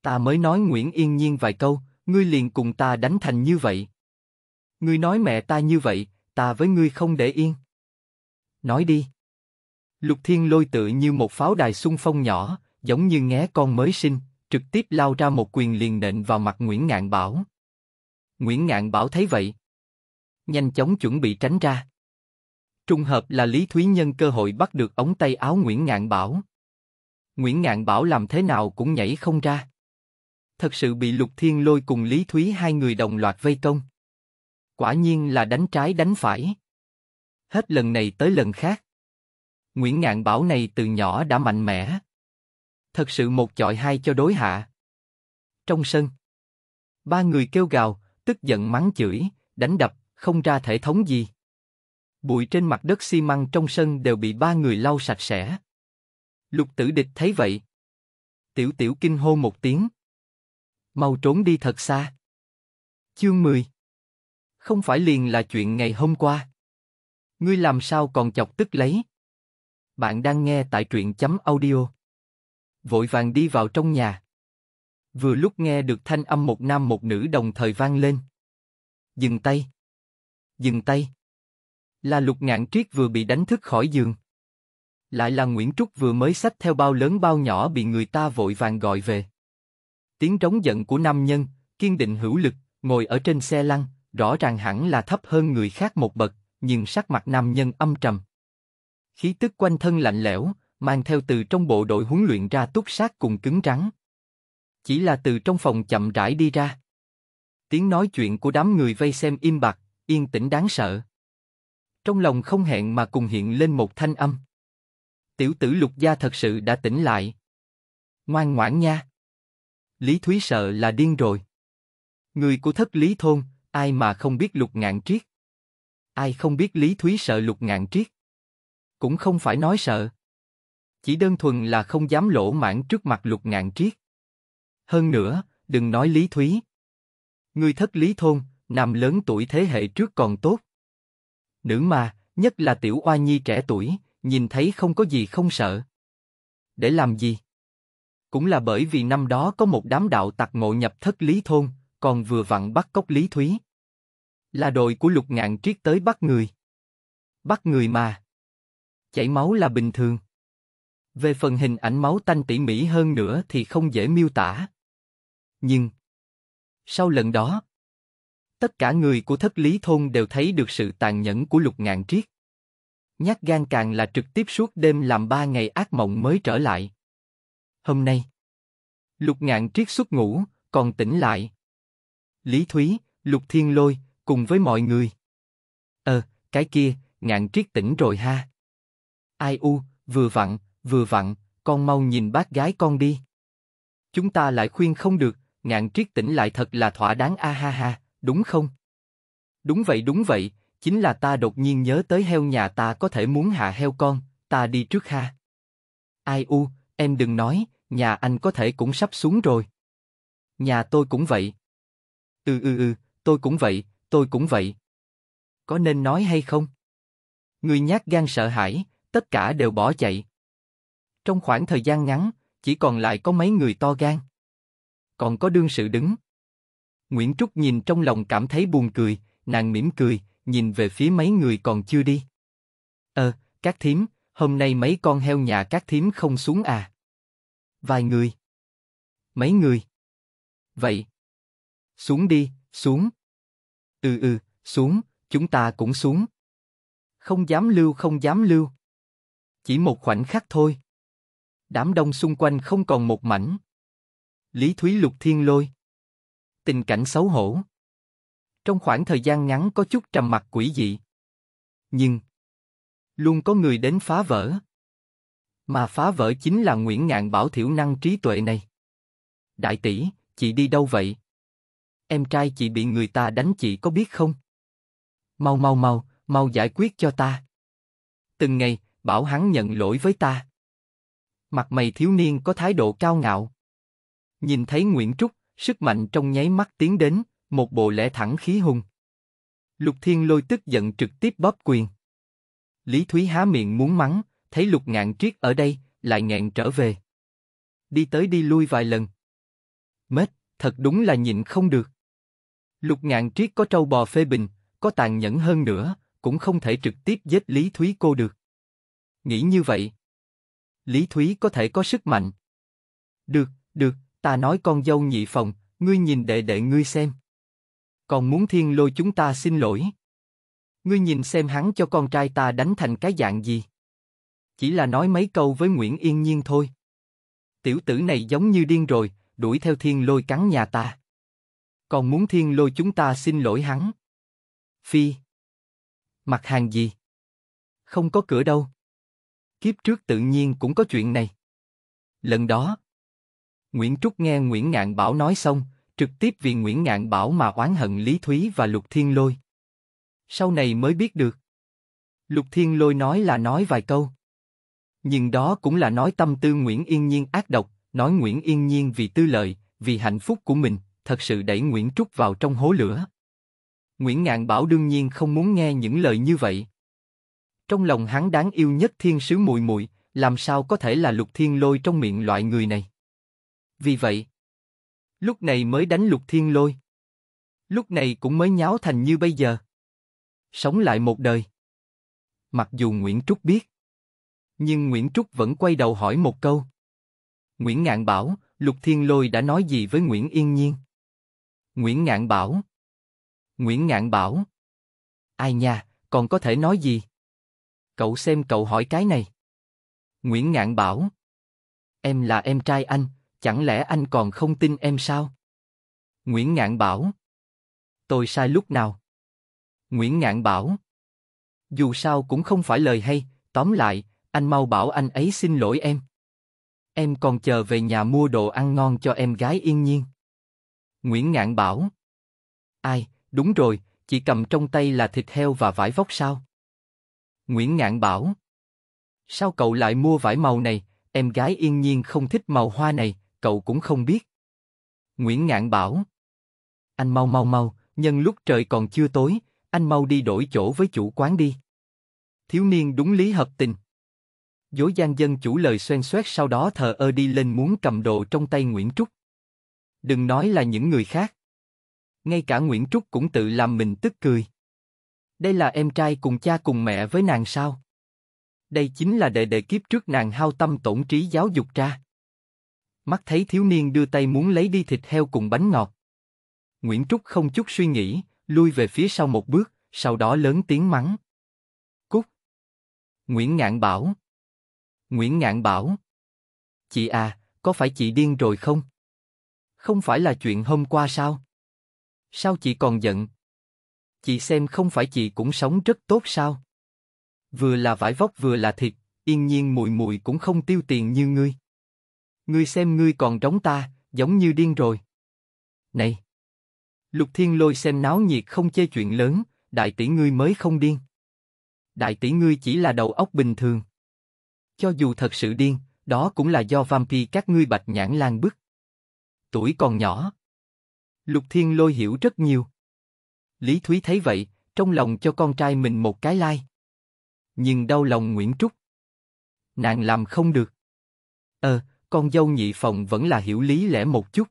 Ta mới nói Nguyễn Yên Nhiên vài câu, ngươi liền cùng ta đánh thành như vậy. Ngươi nói mẹ ta như vậy, ta với ngươi không để yên. Nói đi. Lục Thiên Lôi tự như một pháo đài xung phong nhỏ, giống như ngé con mới sinh, trực tiếp lao ra một quyền liền nện vào mặt Nguyễn Ngạn Bảo. Nguyễn Ngạn Bảo thấy vậy, nhanh chóng chuẩn bị tránh ra. Trùng hợp là Lý Thúy Nhân cơ hội bắt được ống tay áo Nguyễn Ngạn Bảo. Nguyễn Ngạn Bảo làm thế nào cũng nhảy không ra thật sự bị Lục Thiên Lôi cùng Lý Thúy hai người đồng loạt vây công. Quả nhiên là đánh trái đánh phải. Hết lần này tới lần khác. Nguyễn Ngạn Bảo này từ nhỏ đã mạnh mẽ. Thật sự một chọi hai cho đối hạ. Trong sân, ba người kêu gào, tức giận mắng chửi, đánh đập, không ra thể thống gì. Bụi trên mặt đất xi măng trong sân đều bị ba người lau sạch sẽ. Lục tử địch thấy vậy. Tiểu tiểu kinh hô một tiếng mau trốn đi thật xa. Chương 10 Không phải liền là chuyện ngày hôm qua. Ngươi làm sao còn chọc tức lấy? Bạn đang nghe tại truyện chấm audio. Vội vàng đi vào trong nhà. Vừa lúc nghe được thanh âm một nam một nữ đồng thời vang lên. Dừng tay. Dừng tay. Là lục ngạn triết vừa bị đánh thức khỏi giường. Lại là Nguyễn Trúc vừa mới xách theo bao lớn bao nhỏ bị người ta vội vàng gọi về Tiếng trống giận của nam nhân, kiên định hữu lực, ngồi ở trên xe lăn, rõ ràng hẳn là thấp hơn người khác một bậc, nhưng sắc mặt nam nhân âm trầm. Khí tức quanh thân lạnh lẽo, mang theo từ trong bộ đội huấn luyện ra túc sát cùng cứng rắn. Chỉ là từ trong phòng chậm rãi đi ra. Tiếng nói chuyện của đám người vây xem im bặt, yên tĩnh đáng sợ. Trong lòng không hẹn mà cùng hiện lên một thanh âm. Tiểu tử lục gia thật sự đã tỉnh lại. Ngoan ngoãn nha. Lý Thúy sợ là điên rồi. Người của thất Lý Thôn, ai mà không biết lục ngạn triết. Ai không biết Lý Thúy sợ lục ngạn triết. Cũng không phải nói sợ. Chỉ đơn thuần là không dám lỗ mãn trước mặt lục ngạn triết. Hơn nữa, đừng nói Lý Thúy. Người thất Lý Thôn, nằm lớn tuổi thế hệ trước còn tốt. Nữ mà, nhất là tiểu oa nhi trẻ tuổi, nhìn thấy không có gì không sợ. Để làm gì? Cũng là bởi vì năm đó có một đám đạo tặc ngộ nhập thất lý thôn, còn vừa vặn bắt cốc Lý Thúy. Là đội của lục ngạn triết tới bắt người. Bắt người mà. Chảy máu là bình thường. Về phần hình ảnh máu tanh tỉ mỉ hơn nữa thì không dễ miêu tả. Nhưng, sau lần đó, tất cả người của thất lý thôn đều thấy được sự tàn nhẫn của lục ngạn triết. Nhát gan càng là trực tiếp suốt đêm làm ba ngày ác mộng mới trở lại hôm nay. Lục ngạn triết xuất ngủ, còn tỉnh lại. Lý Thúy, Lục Thiên Lôi, cùng với mọi người. Ờ, cái kia, ngạn triết tỉnh rồi ha. Ai u, vừa vặn, vừa vặn, con mau nhìn bác gái con đi. Chúng ta lại khuyên không được, ngạn triết tỉnh lại thật là thỏa đáng a ha ha, đúng không? Đúng vậy đúng vậy, chính là ta đột nhiên nhớ tới heo nhà ta có thể muốn hạ heo con, ta đi trước ha. Ai u, em đừng nói, Nhà anh có thể cũng sắp xuống rồi. Nhà tôi cũng vậy. Ừ ừ ừ, tôi cũng vậy, tôi cũng vậy. Có nên nói hay không? Người nhát gan sợ hãi, tất cả đều bỏ chạy. Trong khoảng thời gian ngắn, chỉ còn lại có mấy người to gan. Còn có đương sự đứng. Nguyễn Trúc nhìn trong lòng cảm thấy buồn cười, nàng mỉm cười, nhìn về phía mấy người còn chưa đi. Ờ, các thím, hôm nay mấy con heo nhà các thím không xuống à? Vài người. Mấy người. Vậy. Xuống đi, xuống. Ừ ừ, xuống, chúng ta cũng xuống. Không dám lưu, không dám lưu. Chỉ một khoảnh khắc thôi. Đám đông xung quanh không còn một mảnh. Lý Thúy Lục Thiên Lôi. Tình cảnh xấu hổ. Trong khoảng thời gian ngắn có chút trầm mặc quỷ dị. Nhưng, luôn có người đến phá vỡ. Mà phá vỡ chính là Nguyễn Ngạn Bảo thiểu năng trí tuệ này. Đại tỷ, chị đi đâu vậy? Em trai chị bị người ta đánh chị có biết không? Mau mau mau, mau giải quyết cho ta. Từng ngày, bảo hắn nhận lỗi với ta. Mặt mày thiếu niên có thái độ cao ngạo. Nhìn thấy Nguyễn Trúc, sức mạnh trong nháy mắt tiến đến, một bộ lẽ thẳng khí hùng. Lục Thiên Lôi tức giận trực tiếp bóp quyền. Lý Thúy há miệng muốn mắng, thấy lục ngạn triết ở đây, lại nghẹn trở về. Đi tới đi lui vài lần. Mết, thật đúng là nhịn không được. Lục ngạn triết có trâu bò phê bình, có tàn nhẫn hơn nữa, cũng không thể trực tiếp giết Lý Thúy cô được. Nghĩ như vậy. Lý Thúy có thể có sức mạnh. Được, được, ta nói con dâu nhị phòng, ngươi nhìn đệ đệ ngươi xem. Còn muốn thiên lôi chúng ta xin lỗi. Ngươi nhìn xem hắn cho con trai ta đánh thành cái dạng gì. Chỉ là nói mấy câu với Nguyễn Yên Nhiên thôi. Tiểu tử này giống như điên rồi, đuổi theo thiên lôi cắn nhà ta. Còn muốn thiên lôi chúng ta xin lỗi hắn. Phi. Mặt hàng gì? Không có cửa đâu. Kiếp trước tự nhiên cũng có chuyện này. Lần đó, Nguyễn Trúc nghe Nguyễn Ngạn Bảo nói xong, trực tiếp vì Nguyễn Ngạn Bảo mà oán hận Lý Thúy và Lục Thiên Lôi. Sau này mới biết được. Lục Thiên Lôi nói là nói vài câu. Nhưng đó cũng là nói tâm tư Nguyễn Yên Nhiên ác độc, nói Nguyễn Yên Nhiên vì tư lợi, vì hạnh phúc của mình, thật sự đẩy Nguyễn Trúc vào trong hố lửa. Nguyễn Ngạn Bảo đương nhiên không muốn nghe những lời như vậy. Trong lòng hắn đáng yêu nhất thiên sứ mùi mùi, làm sao có thể là lục thiên lôi trong miệng loại người này. Vì vậy, lúc này mới đánh lục thiên lôi. Lúc này cũng mới nháo thành như bây giờ. Sống lại một đời. Mặc dù Nguyễn Trúc biết, nhưng Nguyễn Trúc vẫn quay đầu hỏi một câu. Nguyễn Ngạn bảo, Lục Thiên Lôi đã nói gì với Nguyễn Yên Nhiên? Nguyễn Ngạn bảo. Nguyễn Ngạn bảo. Ai nha, còn có thể nói gì? Cậu xem cậu hỏi cái này. Nguyễn Ngạn bảo. Em là em trai anh, chẳng lẽ anh còn không tin em sao? Nguyễn Ngạn bảo. Tôi sai lúc nào? Nguyễn Ngạn bảo. Dù sao cũng không phải lời hay, tóm lại, anh mau bảo anh ấy xin lỗi em. Em còn chờ về nhà mua đồ ăn ngon cho em gái yên nhiên. Nguyễn Ngạn bảo. Ai, đúng rồi, chị cầm trong tay là thịt heo và vải vóc sao? Nguyễn Ngạn bảo. Sao cậu lại mua vải màu này, em gái yên nhiên không thích màu hoa này, cậu cũng không biết. Nguyễn Ngạn bảo. Anh mau mau mau, nhân lúc trời còn chưa tối, anh mau đi đổi chỗ với chủ quán đi. Thiếu niên đúng lý hợp tình dối gian dân chủ lời xoen xoét sau đó thờ ơ đi lên muốn cầm đồ trong tay Nguyễn Trúc. Đừng nói là những người khác. Ngay cả Nguyễn Trúc cũng tự làm mình tức cười. Đây là em trai cùng cha cùng mẹ với nàng sao? Đây chính là đệ đệ kiếp trước nàng hao tâm tổn trí giáo dục ra. Mắt thấy thiếu niên đưa tay muốn lấy đi thịt heo cùng bánh ngọt. Nguyễn Trúc không chút suy nghĩ, lui về phía sau một bước, sau đó lớn tiếng mắng. Cút! Nguyễn Ngạn bảo. Nguyễn Ngạn bảo. Chị à, có phải chị điên rồi không? Không phải là chuyện hôm qua sao? Sao chị còn giận? Chị xem không phải chị cũng sống rất tốt sao? Vừa là vải vóc vừa là thịt, yên nhiên mùi mùi cũng không tiêu tiền như ngươi. Ngươi xem ngươi còn đóng ta, giống như điên rồi. Này! Lục Thiên Lôi xem náo nhiệt không chê chuyện lớn, đại tỷ ngươi mới không điên. Đại tỷ ngươi chỉ là đầu óc bình thường. Cho dù thật sự điên, đó cũng là do vampi các ngươi bạch nhãn lan bức. Tuổi còn nhỏ. Lục Thiên Lôi hiểu rất nhiều. Lý Thúy thấy vậy, trong lòng cho con trai mình một cái lai. Like. Nhưng đau lòng Nguyễn Trúc. Nàng làm không được. Ờ, con dâu nhị phòng vẫn là hiểu lý lẽ một chút.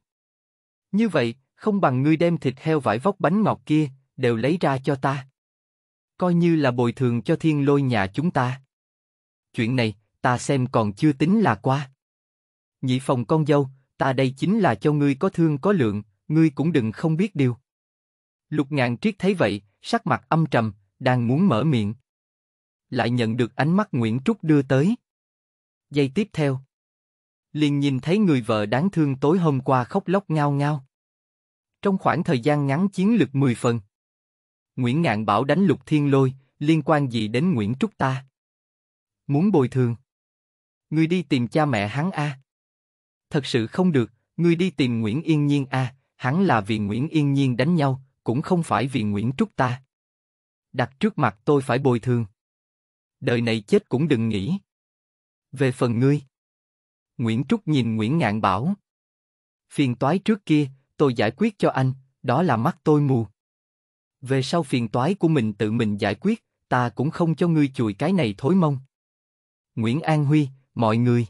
Như vậy, không bằng ngươi đem thịt heo vải vóc bánh ngọt kia, đều lấy ra cho ta. Coi như là bồi thường cho thiên lôi nhà chúng ta. Chuyện này, ta xem còn chưa tính là qua. Nhị phòng con dâu, ta đây chính là cho ngươi có thương có lượng, ngươi cũng đừng không biết điều. Lục ngạn triết thấy vậy, sắc mặt âm trầm, đang muốn mở miệng. Lại nhận được ánh mắt Nguyễn Trúc đưa tới. Giây tiếp theo. Liền nhìn thấy người vợ đáng thương tối hôm qua khóc lóc ngao ngao. Trong khoảng thời gian ngắn chiến lược 10 phần. Nguyễn Ngạn bảo đánh lục thiên lôi, liên quan gì đến Nguyễn Trúc ta? Muốn bồi thường ngươi đi tìm cha mẹ hắn a. Thật sự không được, ngươi đi tìm Nguyễn Yên Nhiên a, hắn là vì Nguyễn Yên Nhiên đánh nhau, cũng không phải vì Nguyễn Trúc ta. Đặt trước mặt tôi phải bồi thường. Đời này chết cũng đừng nghĩ. Về phần ngươi. Nguyễn Trúc nhìn Nguyễn Ngạn bảo. Phiền toái trước kia, tôi giải quyết cho anh, đó là mắt tôi mù. Về sau phiền toái của mình tự mình giải quyết, ta cũng không cho ngươi chùi cái này thối mông. Nguyễn An Huy, Mọi người